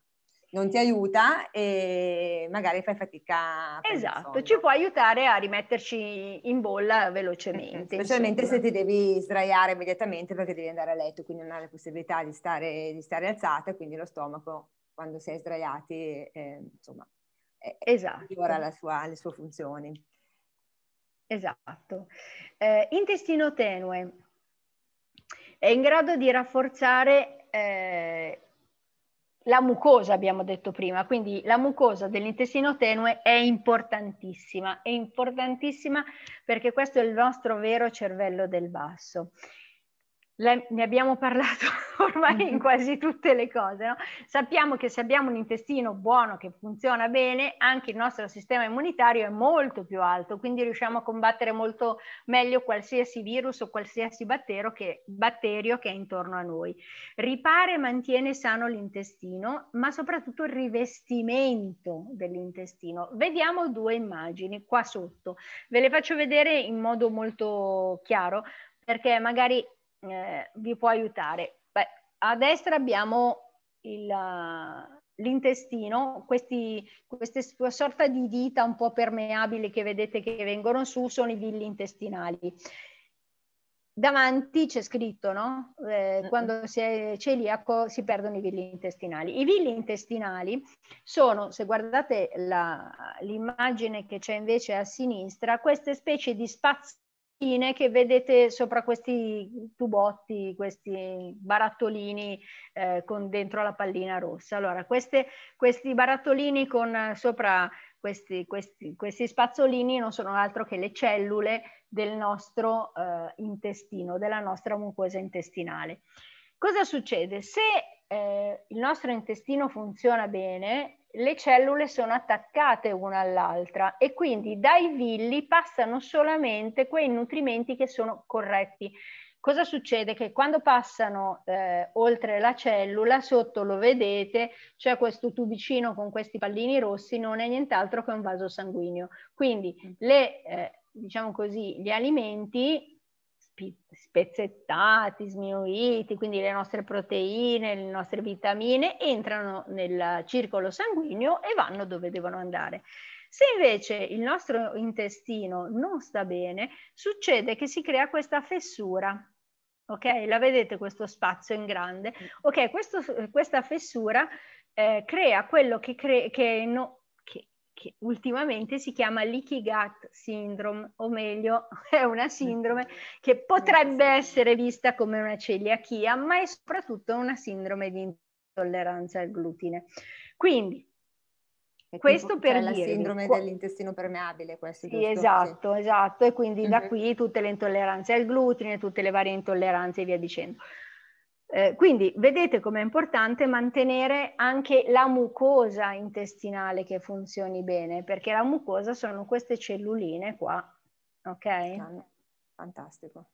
non ti aiuta e magari fai fatica. Esatto, ci può aiutare a rimetterci in bolla velocemente. Specialmente se ti devi sdraiare immediatamente perché devi andare a letto, quindi non hai la possibilità di stare, di stare alzata, quindi lo stomaco quando sei sdraiati, eh, insomma, esatto. migliora sua, le sue funzioni. Esatto. Eh, intestino tenue è in grado di rafforzare eh, la mucosa abbiamo detto prima, quindi la mucosa dell'intestino tenue è importantissima, è importantissima perché questo è il nostro vero cervello del basso le, ne abbiamo parlato ormai in mhm. quasi tutte le cose, no? sappiamo che se abbiamo un intestino buono che funziona bene, anche il nostro sistema immunitario è molto più alto, quindi riusciamo a combattere molto meglio qualsiasi virus o qualsiasi che, batterio che è intorno a noi. Ripare e mantiene sano l'intestino, ma soprattutto il rivestimento dell'intestino. Vediamo due immagini qua sotto, ve le faccio vedere in modo molto chiaro perché magari eh, vi può aiutare? Beh, a destra abbiamo il, eh, l'intestino, questi, queste sorta di dita un po' permeabili che vedete che vengono su sono i villi intestinali. Davanti c'è scritto, no? Eh, quando si è celiaco si perdono i villi intestinali. I villi intestinali sono, se guardate la, l'immagine che c'è invece a sinistra, queste specie di spazi che vedete sopra questi tubotti, questi barattolini eh, con dentro la pallina rossa. Allora, queste, questi barattolini con sopra questi, questi, questi, spazzolini non sono altro che le cellule del nostro eh, intestino, della nostra mucosa intestinale. Cosa succede? Se eh, il nostro intestino funziona bene le cellule sono attaccate una all'altra e quindi dai villi passano solamente quei nutrimenti che sono corretti. Cosa succede? Che quando passano eh, oltre la cellula, sotto lo vedete, c'è questo tubicino con questi pallini rossi, non è nient'altro che un vaso sanguigno. Quindi mm. le, eh, diciamo così, gli alimenti spezzettati, sminuiti, quindi le nostre proteine, le nostre vitamine entrano nel circolo sanguigno e vanno dove devono andare. Se invece il nostro intestino non sta bene, succede che si crea questa fessura. Ok, la vedete questo spazio in grande? Ok, questo, questa fessura eh, crea quello che, cre- che no- che ultimamente si chiama leaky gut syndrome, o meglio è una sindrome che potrebbe essere vista come una celiachia, ma è soprattutto una sindrome di intolleranza al glutine. Quindi, e questo per cioè, la dirvi, sindrome qua... dell'intestino permeabile, questo sì, esatto, sì. esatto, e quindi mm-hmm. da mhm. qui tutte le intolleranze al glutine, tutte le varie intolleranze e via dicendo. Eh, quindi vedete com'è importante mantenere anche la mucosa intestinale che funzioni bene, perché la mucosa sono queste celluline qua, ok? Fantastico.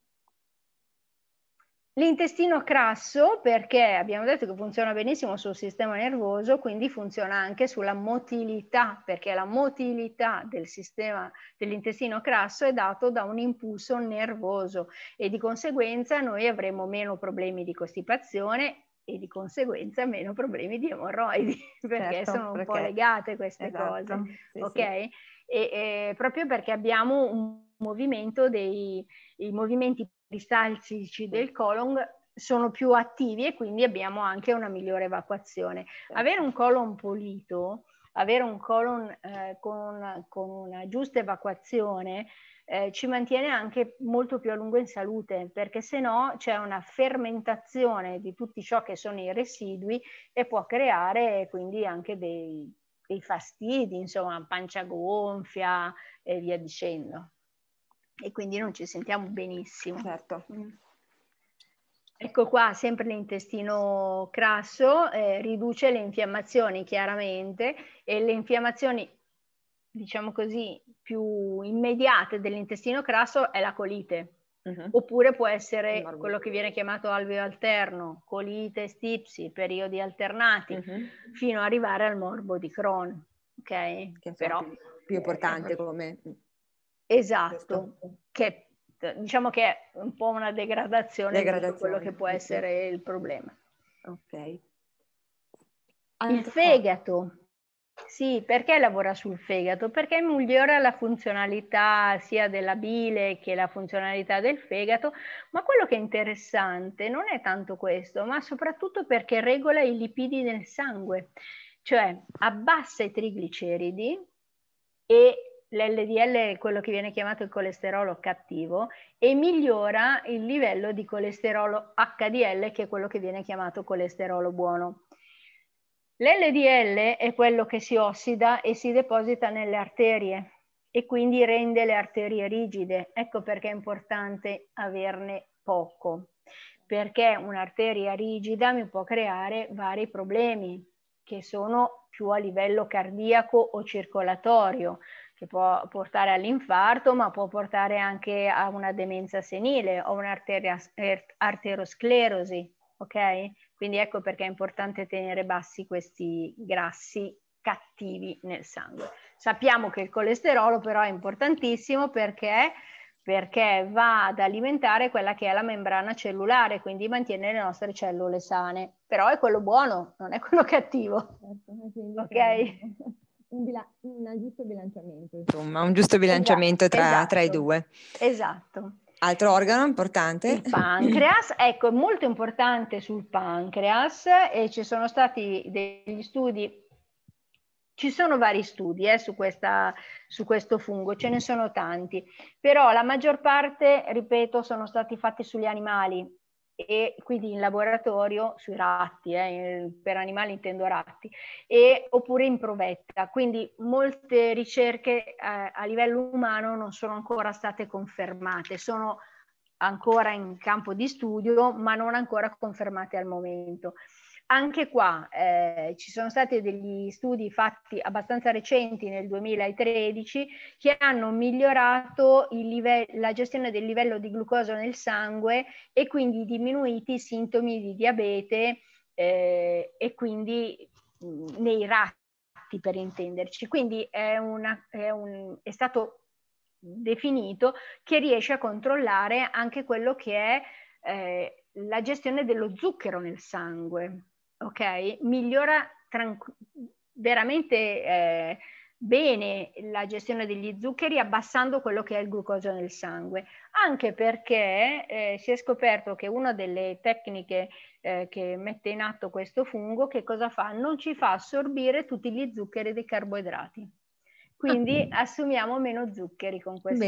L'intestino crasso, perché abbiamo detto che funziona benissimo sul sistema nervoso, quindi funziona anche sulla motilità, perché la motilità del sistema dell'intestino crasso è dato da un impulso nervoso e di conseguenza noi avremo meno problemi di costipazione e di conseguenza meno problemi di emorroidi, perché certo, sono un perché... po' legate queste esatto, cose, sì, ok? Sì. E, e, eh, proprio perché abbiamo un movimento dei movimenti distalsici del colon sono più attivi e quindi abbiamo anche una migliore evacuazione. Avere un colon pulito, avere un colon eh, con, con, una giusta evacuazione eh, ci mantiene anche molto più a lungo in salute perché se no c'è una fermentazione di tutti ciò che sono i residui e può creare quindi anche dei, dei fastidi, insomma pancia gonfia e via dicendo e quindi non ci sentiamo benissimo. Certo. Mm. Ecco qua, sempre l'intestino crasso eh, riduce le infiammazioni chiaramente e le infiammazioni, diciamo così, più immediate dell'intestino crasso è la colite. Uh-huh. Oppure può essere quello che viene chiamato alveo alterno, colite, stipsi, periodi alternati, uh-huh. fino ad arrivare al morbo di Crohn. Ok? Che però più importante eh, come Esatto, che diciamo che è un po' una degradazione, degradazione. di quello che può essere il problema. Ok. Il fegato. Sì, perché lavora sul fegato? Perché migliora la funzionalità sia della bile che la funzionalità del fegato, ma quello che è interessante non è tanto questo, ma soprattutto perché regola i lipidi nel sangue, cioè abbassa i trigliceridi e l'LDL è quello che viene chiamato il colesterolo cattivo e migliora il livello di colesterolo HDL che è quello che viene chiamato colesterolo buono. L'LDL è quello che si ossida e si deposita nelle arterie e quindi rende le arterie rigide. Ecco perché è importante averne poco, perché un'arteria rigida mi può creare vari problemi che sono più a livello cardiaco o circolatorio, che può portare all'infarto, ma può portare anche a una demenza senile o un'arterosclerosi, er, ok? Quindi ecco perché è importante tenere bassi questi grassi cattivi nel sangue. Sappiamo che il colesterolo però è importantissimo perché perché va ad alimentare quella che è la membrana cellulare, quindi mantiene le nostre cellule sane. Però è quello buono, non è quello cattivo. Certo, ok? un, bila- un giusto bilanciamento. Insomma, un giusto esatto, bilanciamento esatto, tra, esatto. tra i due. Esatto. Altro organo importante? Il pancreas, ecco, è molto importante sul pancreas e ci sono stati degli studi ci sono vari studi eh, su, questa, su, questo fungo, ce ne sono tanti, però la maggior parte, ripeto, sono stati fatti sugli animali e quindi in laboratorio sui ratti, eh, per animali intendo ratti, e, oppure in provetta. Quindi molte ricerche eh, a livello umano non sono ancora state confermate, sono ancora in campo di studio ma non ancora confermate al momento. Anche qua eh, ci sono stati degli studi fatti abbastanza recenti nel 2013 che hanno migliorato live- la gestione del livello di glucosio nel sangue e quindi diminuiti i sintomi di diabete eh, e quindi mh, nei ratti per intenderci. Quindi è, una, è, un, è stato definito che riesce a controllare anche quello che è eh, la gestione dello zucchero nel sangue ok, migliora veramente eh, bene la gestione degli zuccheri abbassando quello che è il glucosio nel sangue, anche perché eh, si è scoperto che una delle tecniche eh, che mette in atto questo fungo, che cosa fa? Non ci fa assorbire tutti gli zuccheri dei carboidrati. Quindi assumiamo meno zuccheri con questo.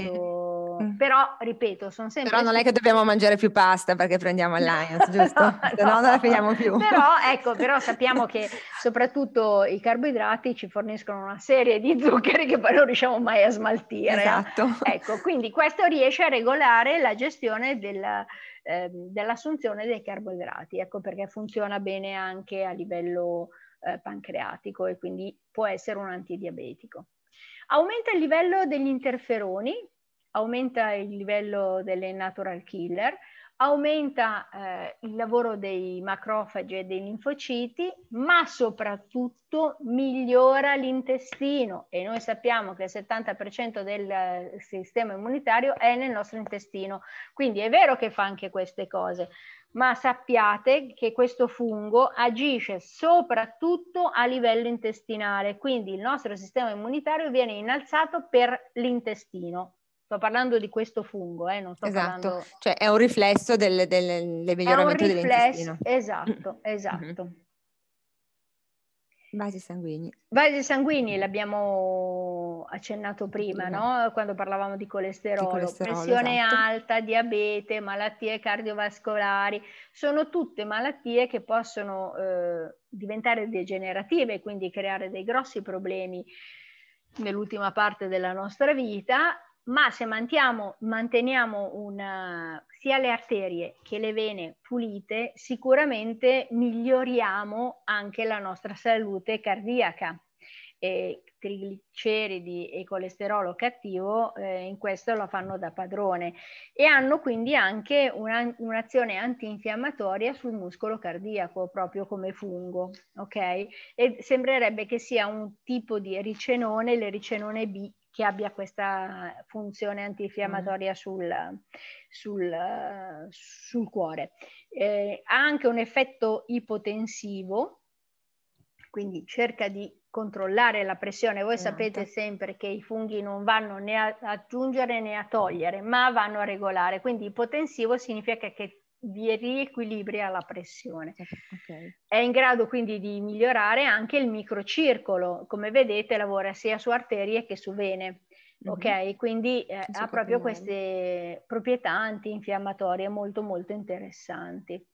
Bene. Mm. Però, ripeto, sono sempre... Però non è che dobbiamo mangiare più pasta perché prendiamo l'Alliance, giusto? Se no, no, non la finiamo più. Però, ecco, però sappiamo che soprattutto i carboidrati ci forniscono una serie di zuccheri che poi non riusciamo mai a smaltire. Esatto. Ecco, quindi questo riesce a regolare la gestione della, eh, dell'assunzione dei carboidrati. Ecco perché funziona bene anche a livello eh, pancreatico e quindi può essere un antidiabetico. Aumenta il livello degli interferoni, aumenta il livello delle natural killer, aumenta eh, il lavoro dei macrofagi e dei linfociti, ma soprattutto migliora l'intestino e noi sappiamo che il 70% del eh, sistema immunitario è nel nostro intestino, quindi è vero che fa anche queste cose, ma sappiate che questo fungo agisce soprattutto a livello intestinale, quindi il nostro sistema immunitario viene innalzato per l'intestino. Sto parlando di questo fungo, eh, non sto esatto. parlando... cioè è un riflesso del, del, del miglioramento riflesso, dell'intestino. Esatto, mm-hmm. esatto. Mm-hmm. Vasi sanguigni. Vasi sanguigni l'abbiamo accennato prima, no? Eh. quando parlavamo di colesterolo, di colesterolo pressione esatto. alta, diabete, malattie cardiovascolari, sono tutte malattie che possono eh, diventare degenerative e quindi creare dei grossi problemi nell'ultima parte della nostra vita, ma se mantiamo, manteniamo una, sia le arterie che le vene pulite, sicuramente miglioriamo anche la nostra salute cardiaca. E trigliceridi e colesterolo cattivo eh, in questo la fanno da padrone e hanno quindi anche una, un'azione antinfiammatoria sul muscolo cardiaco proprio come fungo, ok? E sembrerebbe che sia un tipo di ricenone, le ricenone B che abbia questa funzione antinfiammatoria mm. sul, sul, sul, cuore. Eh, ha anche un effetto ipotensivo, quindi cerca di controllare la pressione. Voi certo. sapete sempre che i funghi non vanno né a aggiungere né a togliere, ma vanno a regolare. Quindi ipotensivo significa che vi riequilibria la pressione. Okay. È in grado quindi di migliorare anche il microcircolo. Come vedete lavora sia su arterie che su vene. Mm-hmm. Ok, quindi eh, ha proprio queste proprietà antinfiammatorie molto molto interessanti.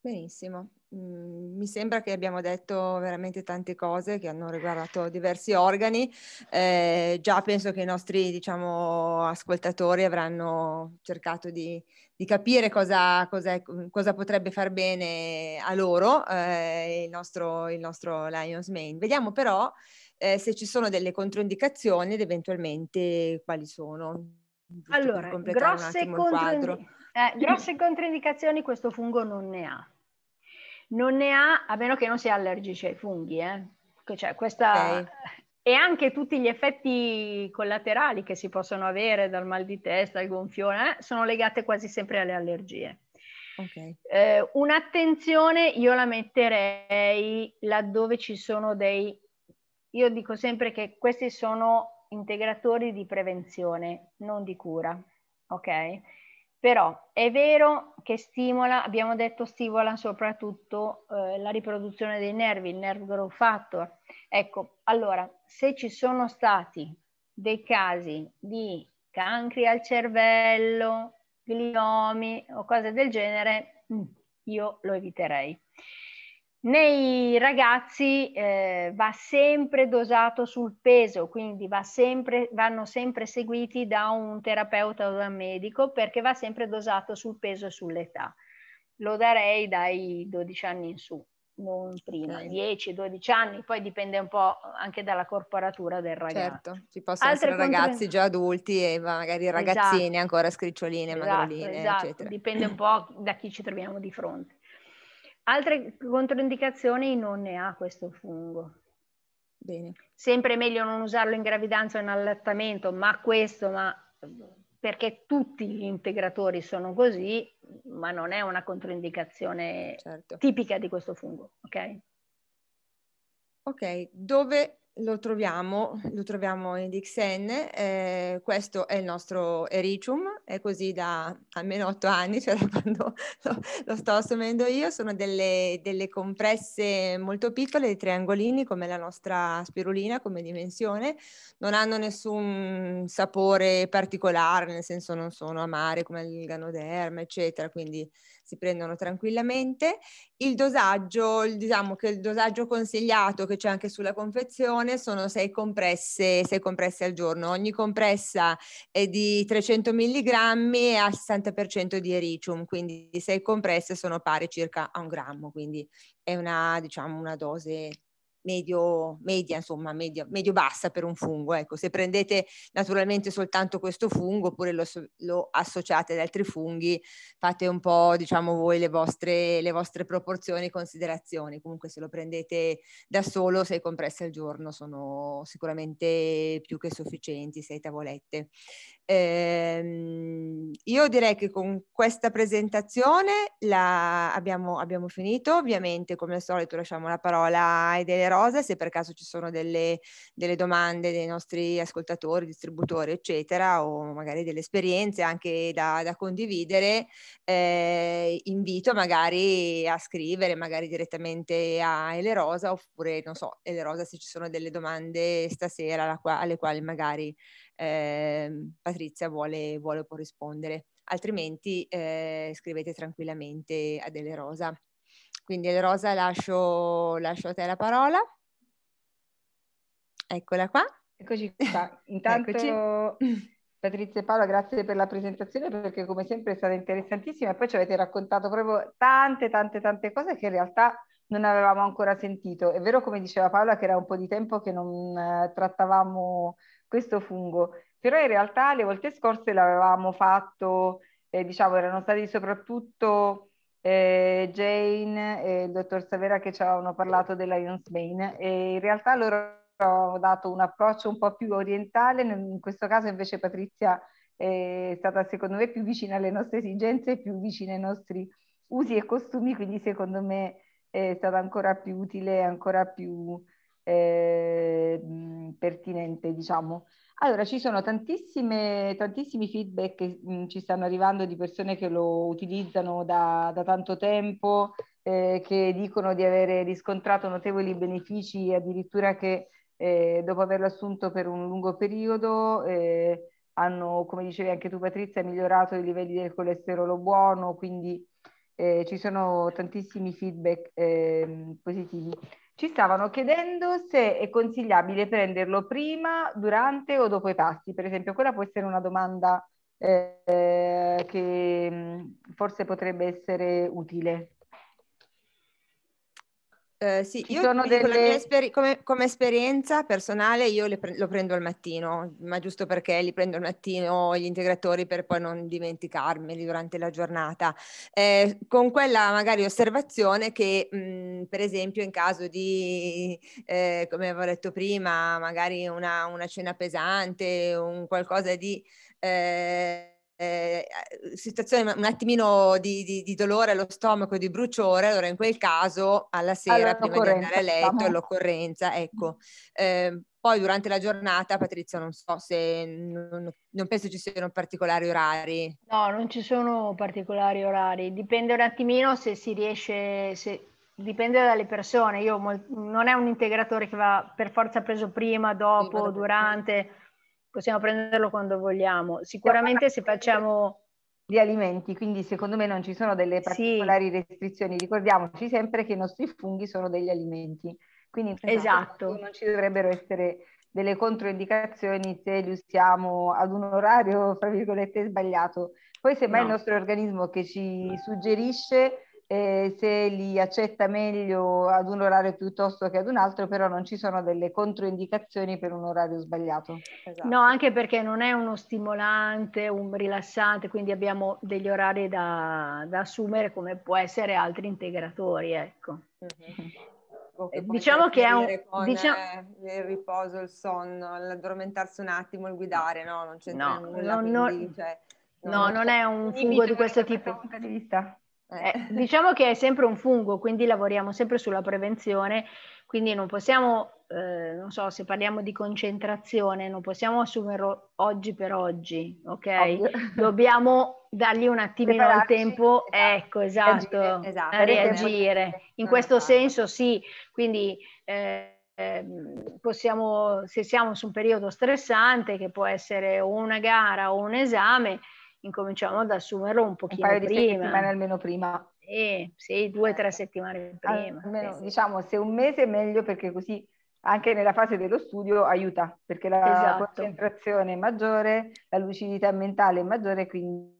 Benissimo, Mhmm, mi sembra che abbiamo detto veramente tante cose che hanno riguardato diversi organi. Eh, già penso che i nostri diciamo, ascoltatori avranno cercato di, di capire cosa, cosa, cosa, potrebbe far bene a loro eh, il, nostro, il, nostro, Lions Main. Vediamo però eh, se ci sono delle controindicazioni ed eventualmente quali sono. allora, grosse, controindic- eh, grosse controindicazioni questo fungo non ne ha non ne ha, a meno che non sia allergici ai funghi, eh. cioè, questa... okay. E anche tutti gli effetti collaterali che si possono avere dal mal di testa, al gonfiore, eh, sono legati quasi sempre alle allergie. Okay. Eh, un'attenzione io la metterei laddove ci sono dei... Io dico sempre che questi sono integratori di prevenzione, non di cura, ok? Però è vero che stimola, abbiamo detto stimola soprattutto eh, la riproduzione dei nervi, il nerve growth factor. Ecco, allora, se ci sono stati dei casi di cancri al cervello, gliomi o cose del genere, mm, io lo eviterei. Nei ragazzi eh, va sempre dosato sul peso, quindi va sempre, vanno sempre seguiti da un terapeuta o da un medico perché va sempre dosato sul peso e sull'età. Lo darei dai 12 anni in su, non prima, 10-12 anni, poi dipende un po' anche dalla corporatura del ragazzo. Certo, ci possono Altre essere contro... ragazzi già adulti e magari ragazzine esatto. ancora scriccioline, esatto, magroline, esatto. Dipende un po' da chi ci troviamo di fronte. Altre controindicazioni non ne ha questo fungo. Bene. Sempre meglio non usarlo in gravidanza o in allattamento, ma questo, ma perché tutti gli integratori sono così, ma non è una controindicazione certo. tipica di questo fungo, ok? Ok, dove lo troviamo, lo troviamo in DXN, eh, questo è il nostro Ericium, è così da almeno otto anni, cioè da quando lo, lo sto assumendo io, sono delle, delle, compresse molto piccole, dei triangolini come la nostra spirulina come dimensione, non hanno nessun sapore particolare, nel senso non sono amare come il ganoderma eccetera, quindi si prendono tranquillamente. Il dosaggio, diciamo che il dosaggio consigliato che c'è anche sulla confezione sono 6 compresse, 6 compresse al giorno. Ogni compressa è di 300 mg e al 60% di ericium, quindi 6 compresse sono pari circa a un grammo, quindi è una, diciamo, una dose medio, media, insomma, media, medio bassa per un fungo. Ecco, se prendete naturalmente soltanto questo fungo oppure lo, lo, associate ad altri funghi, fate un po', diciamo, voi le vostre, le vostre proporzioni e considerazioni. Comunque se lo prendete da solo, sei compresse al giorno sono sicuramente più che sufficienti, sei tavolette. Ehm, io direi che con questa presentazione la abbiamo, abbiamo finito. Ovviamente, come al solito, lasciamo la parola ai dei rosa, se per caso ci sono delle, delle domande dei nostri ascoltatori, distributori, eccetera, o magari delle esperienze anche da, da condividere, eh, invito magari a scrivere, magari direttamente a Ele Rosa, oppure, non so, Ele Rosa se ci sono delle domande stasera qua, alle quali magari eh, Patrizia vuole, vuole rispondere. Altrimenti eh, scrivete tranquillamente a Dele Rosa. Quindi Rosa lascio, lascio a te la parola. Eccola qua. Eccoci qua. Intanto Eccoci. Patrizia e Paola, grazie per la presentazione perché come sempre è stata interessantissima e poi ci avete raccontato proprio tante tante tante cose che in realtà non avevamo ancora sentito. È vero come diceva Paola che era un po' di tempo che non eh, trattavamo questo fungo, però in realtà le volte scorse l'avevamo fatto, eh, diciamo erano stati soprattutto eh, Jane e il dottor Savera che ci avevano parlato della Main e in realtà loro hanno dato un approccio un po' più orientale, in questo caso invece Patrizia è stata secondo me più vicina alle nostre esigenze, più vicina ai nostri usi e costumi, quindi secondo me è stata ancora più utile, ancora più eh, pertinente, diciamo. Allora, ci sono tantissimi feedback che mm, mh, ci stanno arrivando di persone che lo utilizzano da, da tanto tempo, eh, che dicono di avere riscontrato notevoli benefici, addirittura che eh, dopo averlo assunto per un lungo periodo eh, hanno, come dicevi anche tu Patrizia, migliorato i livelli del colesterolo buono, quindi eh, ci sono tantissimi feedback ehm, positivi. Ci stavano chiedendo se è consigliabile prenderlo prima, durante o dopo i pasti. Per esempio, quella può essere una domanda eh, che mm, forse potrebbe essere utile. Ehm, sì, Ci io sono delle... esperi- come, come, esperienza personale io pre- lo prendo al mattino, ma giusto perché li prendo al mattino gli integratori per poi non dimenticarmeli durante la giornata, eh, con quella magari osservazione che mh, mhmm, per esempio in caso di, eh, come avevo detto prima, magari una, una cena pesante, un qualcosa di... Eh, eh, eh situazione un attimino di, di, di, dolore allo stomaco, di bruciore, allora in quel caso alla sera allora, prima di andare a letto all'occorrenza, diciamo. ecco. Eh, poi durante la giornata, Patrizia, non so se non, non, penso ci siano particolari orari. No, non ci sono particolari orari, dipende un attimino se si riesce, se, dipende dalle persone. Io non è un integratore che va per forza preso prima, dopo, prima durante. Prima possiamo prenderlo quando vogliamo. Sicuramente se facciamo gli alimenti, quindi secondo me non ci sono delle particolari sì. restrizioni. Ricordiamoci sempre che i nostri funghi sono degli alimenti, quindi esatto. non ci dovrebbero essere delle controindicazioni se li usiamo ad un orario, fra virgolette, sbagliato. Poi semmai no. il nostro organismo che ci suggerisce eh, se li accetta meglio ad un orario piuttosto che ad un altro, però non ci sono delle controindicazioni per un orario sbagliato. Esatto. No, anche perché non è uno stimolante, un rilassante, quindi abbiamo degli orari da, da assumere come può essere altri integratori, ecco. Mm-hmm. Eh, che diciamo che è un diciamo... il riposo, il sonno, l'addormentarsi un attimo, il guidare, no, non c'entra no, nulla. Non, quindi, Cioè, non no, non è un fungo di questo tipo. Punto di vista. Eh, diciamo che è sempre un fungo, quindi lavoriamo sempre sulla prevenzione, quindi non possiamo, eh, non so, se parliamo di concentrazione, non possiamo assumerlo oggi per oggi, ok? Ovvio. Dobbiamo dargli un attimino il tempo, esatto, ecco, esatto, esatto. esatto. Eh, reagire. Esatto, reagire. In ah, questo esatto. senso sì, quindi... Eh, possiamo, se siamo su un periodo stressante, che può essere o una gara o un esame, incominciamo ad assumerlo un pochino un paio prima. di settimane almeno prima. Sì, sì due o tre ecco. settimane prima. Almeno, sì. Diciamo, se un mese è meglio perché così anche nella fase dello studio aiuta, perché la esatto. concentrazione è maggiore, la lucidità mentale è maggiore, quindi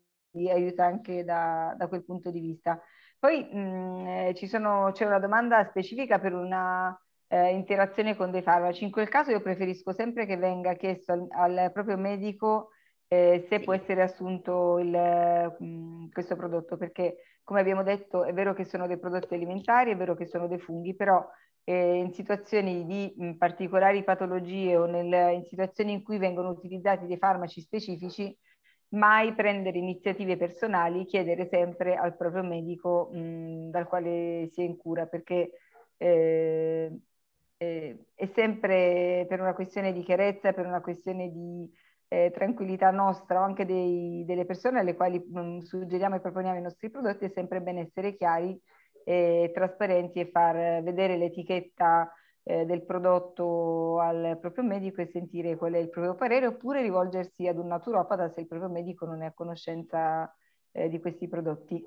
aiuta anche da, da quel punto di vista. Poi mh, mm, eh, sono, c'è una domanda specifica per una eh, interazione con dei farmaci. In quel caso io preferisco sempre che venga chiesto al, al proprio medico eh, se sì. può essere assunto il, mm, questo prodotto, perché come abbiamo detto è vero che sono dei prodotti alimentari, è vero che sono dei funghi, però eh, in situazioni di mh, mm, particolari patologie o nel, in situazioni in cui vengono utilizzati dei farmaci specifici, mai prendere iniziative personali, chiedere sempre al proprio medico mh, mm, dal quale si è in cura, perché eh, eh, è sempre per una questione di chiarezza, per una questione di eh, tranquillità nostra o anche dei, delle persone alle quali mh, mm, suggeriamo e proponiamo i nostri prodotti, è sempre bene essere chiari e trasparenti e far vedere l'etichetta eh, del prodotto al proprio medico e sentire qual è il proprio parere oppure rivolgersi ad un naturopata se il proprio medico non è a conoscenza eh, di questi prodotti.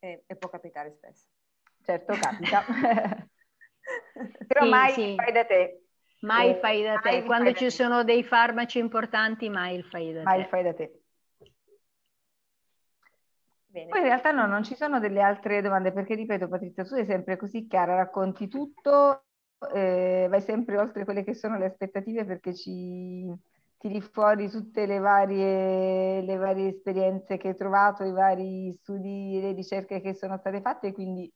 E, e può capitare spesso. Certo, capita. Però sì, mai sì. fai da te. Mai fai da te. Quando ci te. sono dei farmaci importanti, mai il fai da mai te. Mai fai da te. Bene. Poi in realtà no, non ci sono delle altre domande perché ripeto Patrizia, tu sei sempre così chiara, racconti tutto, eh, vai sempre oltre quelle che sono le aspettative perché ci tiri fuori tutte le varie, le varie esperienze che hai trovato, i vari studi e le ricerche che sono state fatte, quindi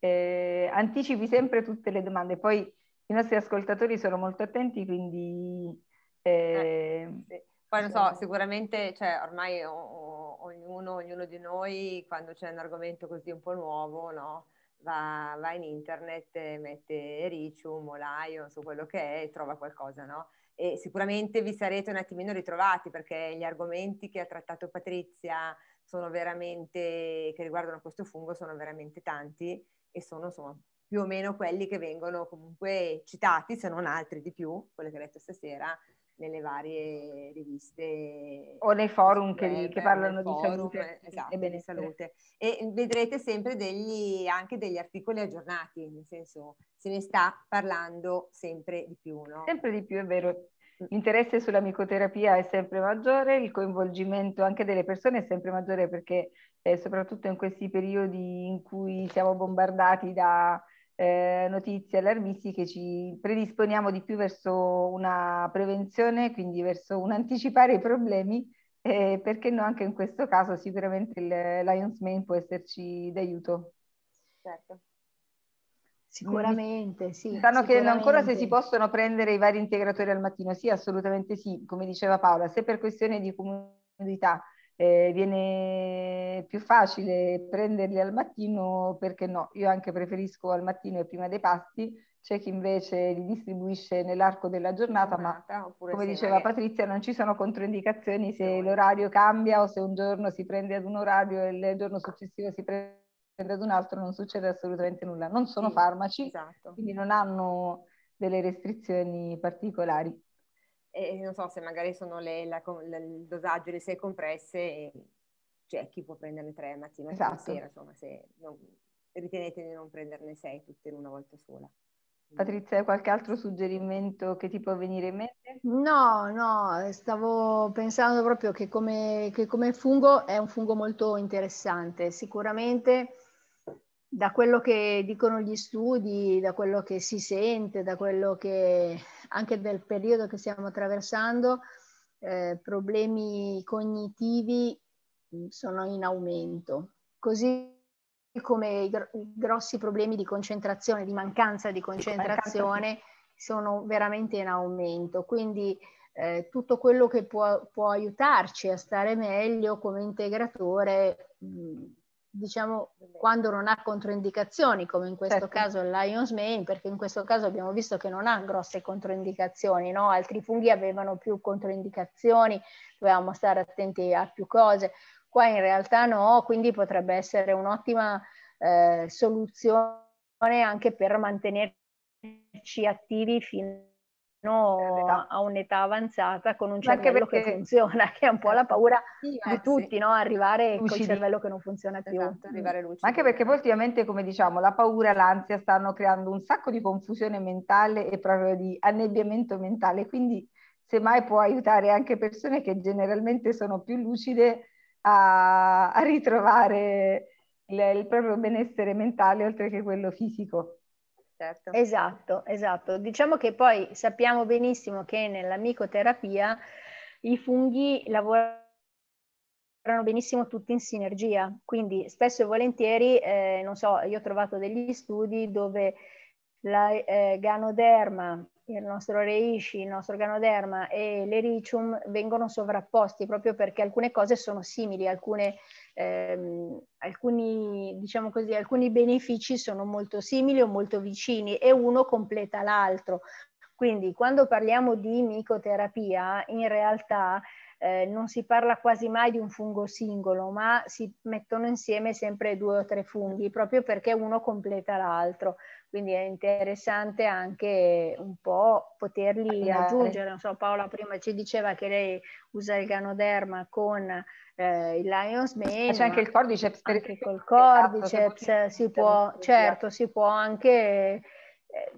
eh, anticipi sempre tutte le domande. Poi i nostri ascoltatori sono molto attenti, quindi... Eh, eh, poi non so, diciamo. sicuramente cioè, ormai o, o, ognuno, ognuno, di noi quando c'è un argomento così un po' nuovo, no? va, va, in internet, mette Ricium o Lion su quello che è e trova qualcosa, no? E sicuramente vi sarete un attimino ritrovati perché gli argomenti che ha trattato Patrizia sono veramente, che riguardano questo fungo sono veramente tanti e sono insomma più o meno quelli che vengono comunque citati, se non altri di più, quello che ho detto stasera, nelle varie riviste o nei forum che, web, che parlano forum, di salute esatto, e bene salute e vedrete sempre degli, anche degli articoli aggiornati nel senso se ne sta parlando sempre di più no? sempre di più è vero mm. l'interesse sulla micoterapia è sempre maggiore il coinvolgimento anche delle persone è sempre maggiore perché eh, soprattutto in questi periodi in cui siamo bombardati da eh, notizie allarmistiche ci predisponiamo di più verso una prevenzione, quindi verso un anticipare i problemi, eh, perché no anche in questo caso sicuramente il Lions Main può esserci d'aiuto. Certo. Sicuramente, sì. Stanno chiedendo ancora se si possono prendere i vari integratori al mattino. Sì, assolutamente sì, come diceva Paola, se per questione di comunità eh, viene più facile prenderli al mattino perché no, io anche preferisco al mattino e prima dei pasti, c'è chi invece li distribuisce nell'arco della giornata, ma come diceva Patrizia non ci sono controindicazioni se l'orario cambia o se un giorno si prende ad un orario e il giorno successivo si prende ad un altro, non succede assolutamente nulla. Non sono sì, farmaci, esatto. quindi non hanno delle restrizioni particolari e non so se magari sono le, la, la, il dosaggio le sei compresse, e, cioè chi può prenderne tre mattina esatto. sera, insomma, se non, ritenete di non prenderne sei tutte in una volta sola. Patrizia, hai qualche altro suggerimento che ti può venire in mente? No, no, stavo pensando proprio che come, che come fungo è un fungo molto interessante. Sicuramente da quello che dicono gli studi, da quello che si sente, da quello che anche del periodo che stiamo attraversando, eh, problemi cognitivi mm, sono in aumento, così come i, gr- i grossi problemi di concentrazione, di mancanza di concentrazione sono veramente in aumento. Quindi eh, tutto quello che può, può, aiutarci a stare meglio come integratore mh, mm, diciamo quando non ha controindicazioni, come in questo certo. caso il Lion's Mane, perché in questo caso abbiamo visto che non ha grosse controindicazioni, no? altri funghi avevano più controindicazioni, dovevamo stare attenti a più cose, qua in realtà no, quindi potrebbe essere un'ottima eh, soluzione anche per mantenerci attivi fino cioè, a un'età avanzata con un cervello che funziona, che è un po' la esatto. paura sì, di tutti, no? arrivare Lucidi. col cervello che non funziona più. Esatto, mm. anche perché poi ultimamente, come diciamo, la paura e l'ansia stanno creando un sacco di confusione mentale e proprio di annebbiamento mentale, quindi semmai può aiutare anche persone che generalmente sono più lucide a, a ritrovare il, il proprio benessere mentale oltre che quello fisico. Certo. Esatto, esatto. Diciamo che poi sappiamo benissimo che nella micoterapia i funghi lavorano benissimo tutti in sinergia, quindi spesso e volentieri, eh, non so, io ho trovato degli studi dove la eh, ganoderma, il nostro reishi, il nostro ganoderma e l'ericium vengono sovrapposti proprio perché alcune cose sono simili, alcune ehm, alcuni, diciamo così, alcuni benefici sono molto simili o molto vicini e uno completa l'altro. Quindi quando parliamo di micoterapia, in realtà eh, non si parla quasi mai di un fungo singolo, ma si mettono insieme sempre due o tre funghi, proprio perché uno completa l'altro. Quindi è interessante anche un po' poterli Dai. aggiungere. Non so, Paola prima ci diceva che lei usa il ganoderma con eh, il Lions Mane. Eh, c'è anche il cordyceps. anche col cordyceps esatto, si può, certo, si può anche... Eh,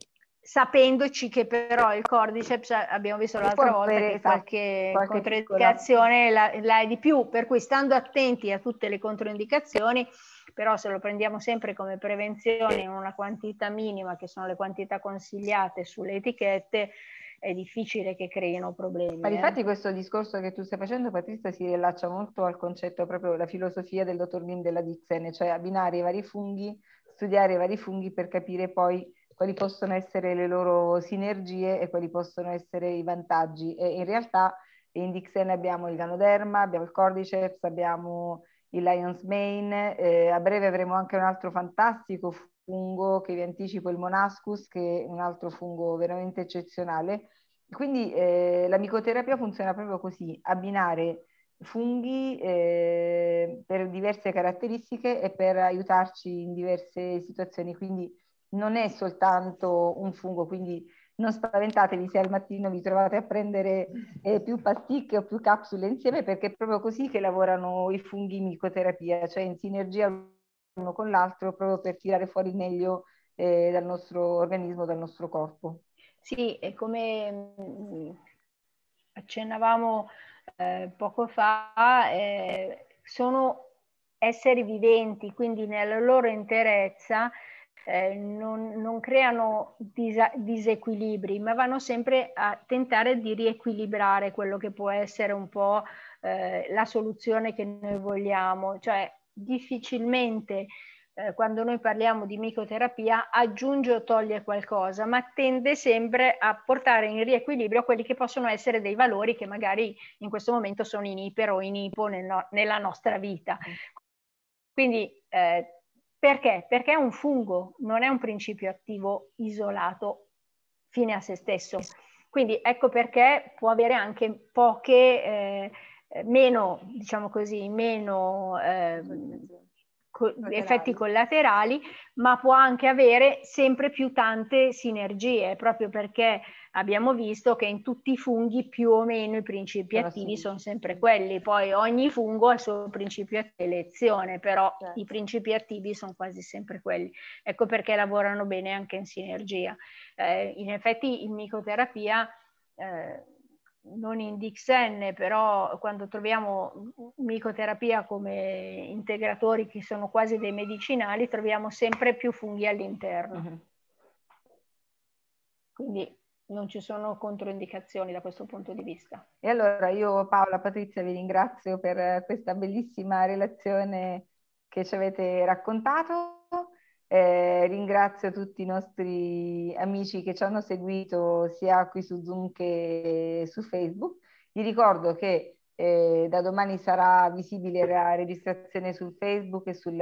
sapendoci che però il cordyceps eh, abbiamo visto l'altra volta che qualche, qualche controindicazione la, è di più, per cui stando attenti a tutte le controindicazioni, però se lo prendiamo sempre come prevenzione in una quantità minima, che sono le quantità consigliate sulle etichette, è difficile che creino problemi. Ma eh. infatti eh? questo discorso che tu stai facendo, Patrizia, si rilaccia molto al concetto proprio la filosofia del dottor Lim della Dixon, cioè abbinare i vari funghi, studiare i vari funghi per capire poi quali possono essere le loro sinergie e quali possono essere i vantaggi. E in realtà in Dixen abbiamo il ganoderma, abbiamo il cordyceps, abbiamo il lion's mane, eh, a breve avremo anche un altro fantastico fungo che vi anticipo, il monascus, che è un altro fungo veramente eccezionale. Quindi eh, la micoterapia funziona proprio così, abbinare funghi eh, per diverse caratteristiche e per aiutarci in diverse situazioni. Quindi non è soltanto un fungo, quindi non spaventatevi se al mattino vi trovate a prendere eh, più pasticche o più capsule insieme perché è proprio così che lavorano i funghi in micoterapia, cioè in sinergia l'uno con l'altro proprio per tirare fuori il meglio eh, dal nostro organismo, dal nostro corpo. Sì, e come mm, accennavamo eh, poco fa, eh, sono esseri viventi, quindi nella loro interezza eh, non, non, creano disa- disequilibri, ma vanno sempre a tentare di riequilibrare quello che può essere un po' eh, la soluzione che noi vogliamo. Cioè, difficilmente eh, quando noi parliamo di micoterapia aggiunge o toglie qualcosa, ma tende sempre a portare in riequilibrio quelli che possono essere dei valori che magari in questo momento sono in iper o in ipo nel no- nella nostra vita. Quindi eh, perché? Perché è un fungo, non è un principio attivo isolato fine a se stesso. Quindi ecco perché può avere anche poche, eh, meno, diciamo così, meno eh, co- effetti collaterali, ma può anche avere sempre più tante sinergie, proprio perché abbiamo visto che in tutti i funghi più o meno i principi però attivi sì. sono sempre quelli, poi ogni fungo ha il suo principio di elezione, però certo. i principi attivi sono quasi sempre quelli. Ecco perché lavorano bene anche in sinergia. Eh, in effetti in micoterapia... Eh, non in DXN, però quando troviamo micoterapia come integratori che sono quasi dei medicinali, troviamo sempre più funghi all'interno. Mm-hmm. Quindi non ci sono controindicazioni da questo punto di vista. E allora io Paola, Patrizia vi ringrazio per questa bellissima relazione che ci avete raccontato. Eh, ringrazio tutti i nostri amici che ci hanno seguito sia qui su Zoom che su Facebook. Vi ricordo che eh, da domani sarà visibile la registrazione su Facebook e sul,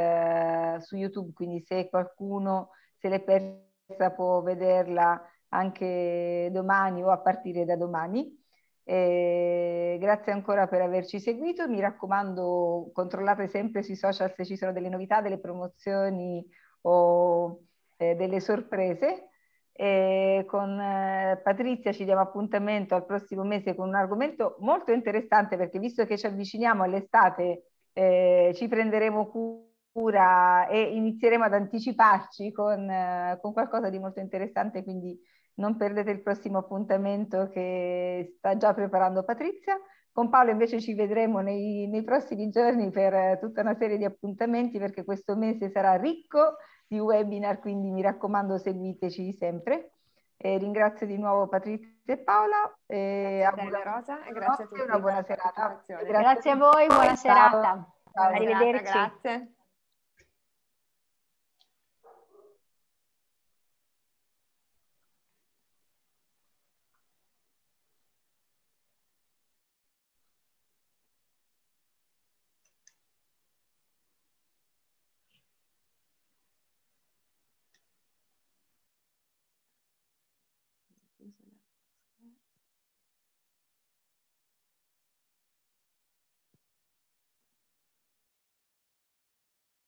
su YouTube, quindi se qualcuno se l'è persa può vederla anche domani o a partire da domani. Eh, grazie ancora per averci seguito, mi raccomando controllate sempre sui social se ci sono delle novità, delle promozioni o eh, delle sorprese. E con eh, Patrizia ci diamo appuntamento al prossimo mese con un argomento molto interessante perché visto che ci avviciniamo all'estate eh, ci prenderemo cura e inizieremo ad anticiparci con, eh, con qualcosa di molto interessante, quindi non perdete il prossimo appuntamento che sta già preparando Patrizia. Con Paolo invece ci vedremo nei, nei, prossimi giorni per eh, tutta una serie di appuntamenti perché questo mese sarà ricco di webinar, quindi mi raccomando seguiteci sempre. E eh, ringrazio di nuovo Patrizia e Paola. E grazie a te, Rosa e grazie a tutti. Una buona serata. Grazie, grazie a voi, buona serata. Ciao. Ciao. Arrivederci. Grazie.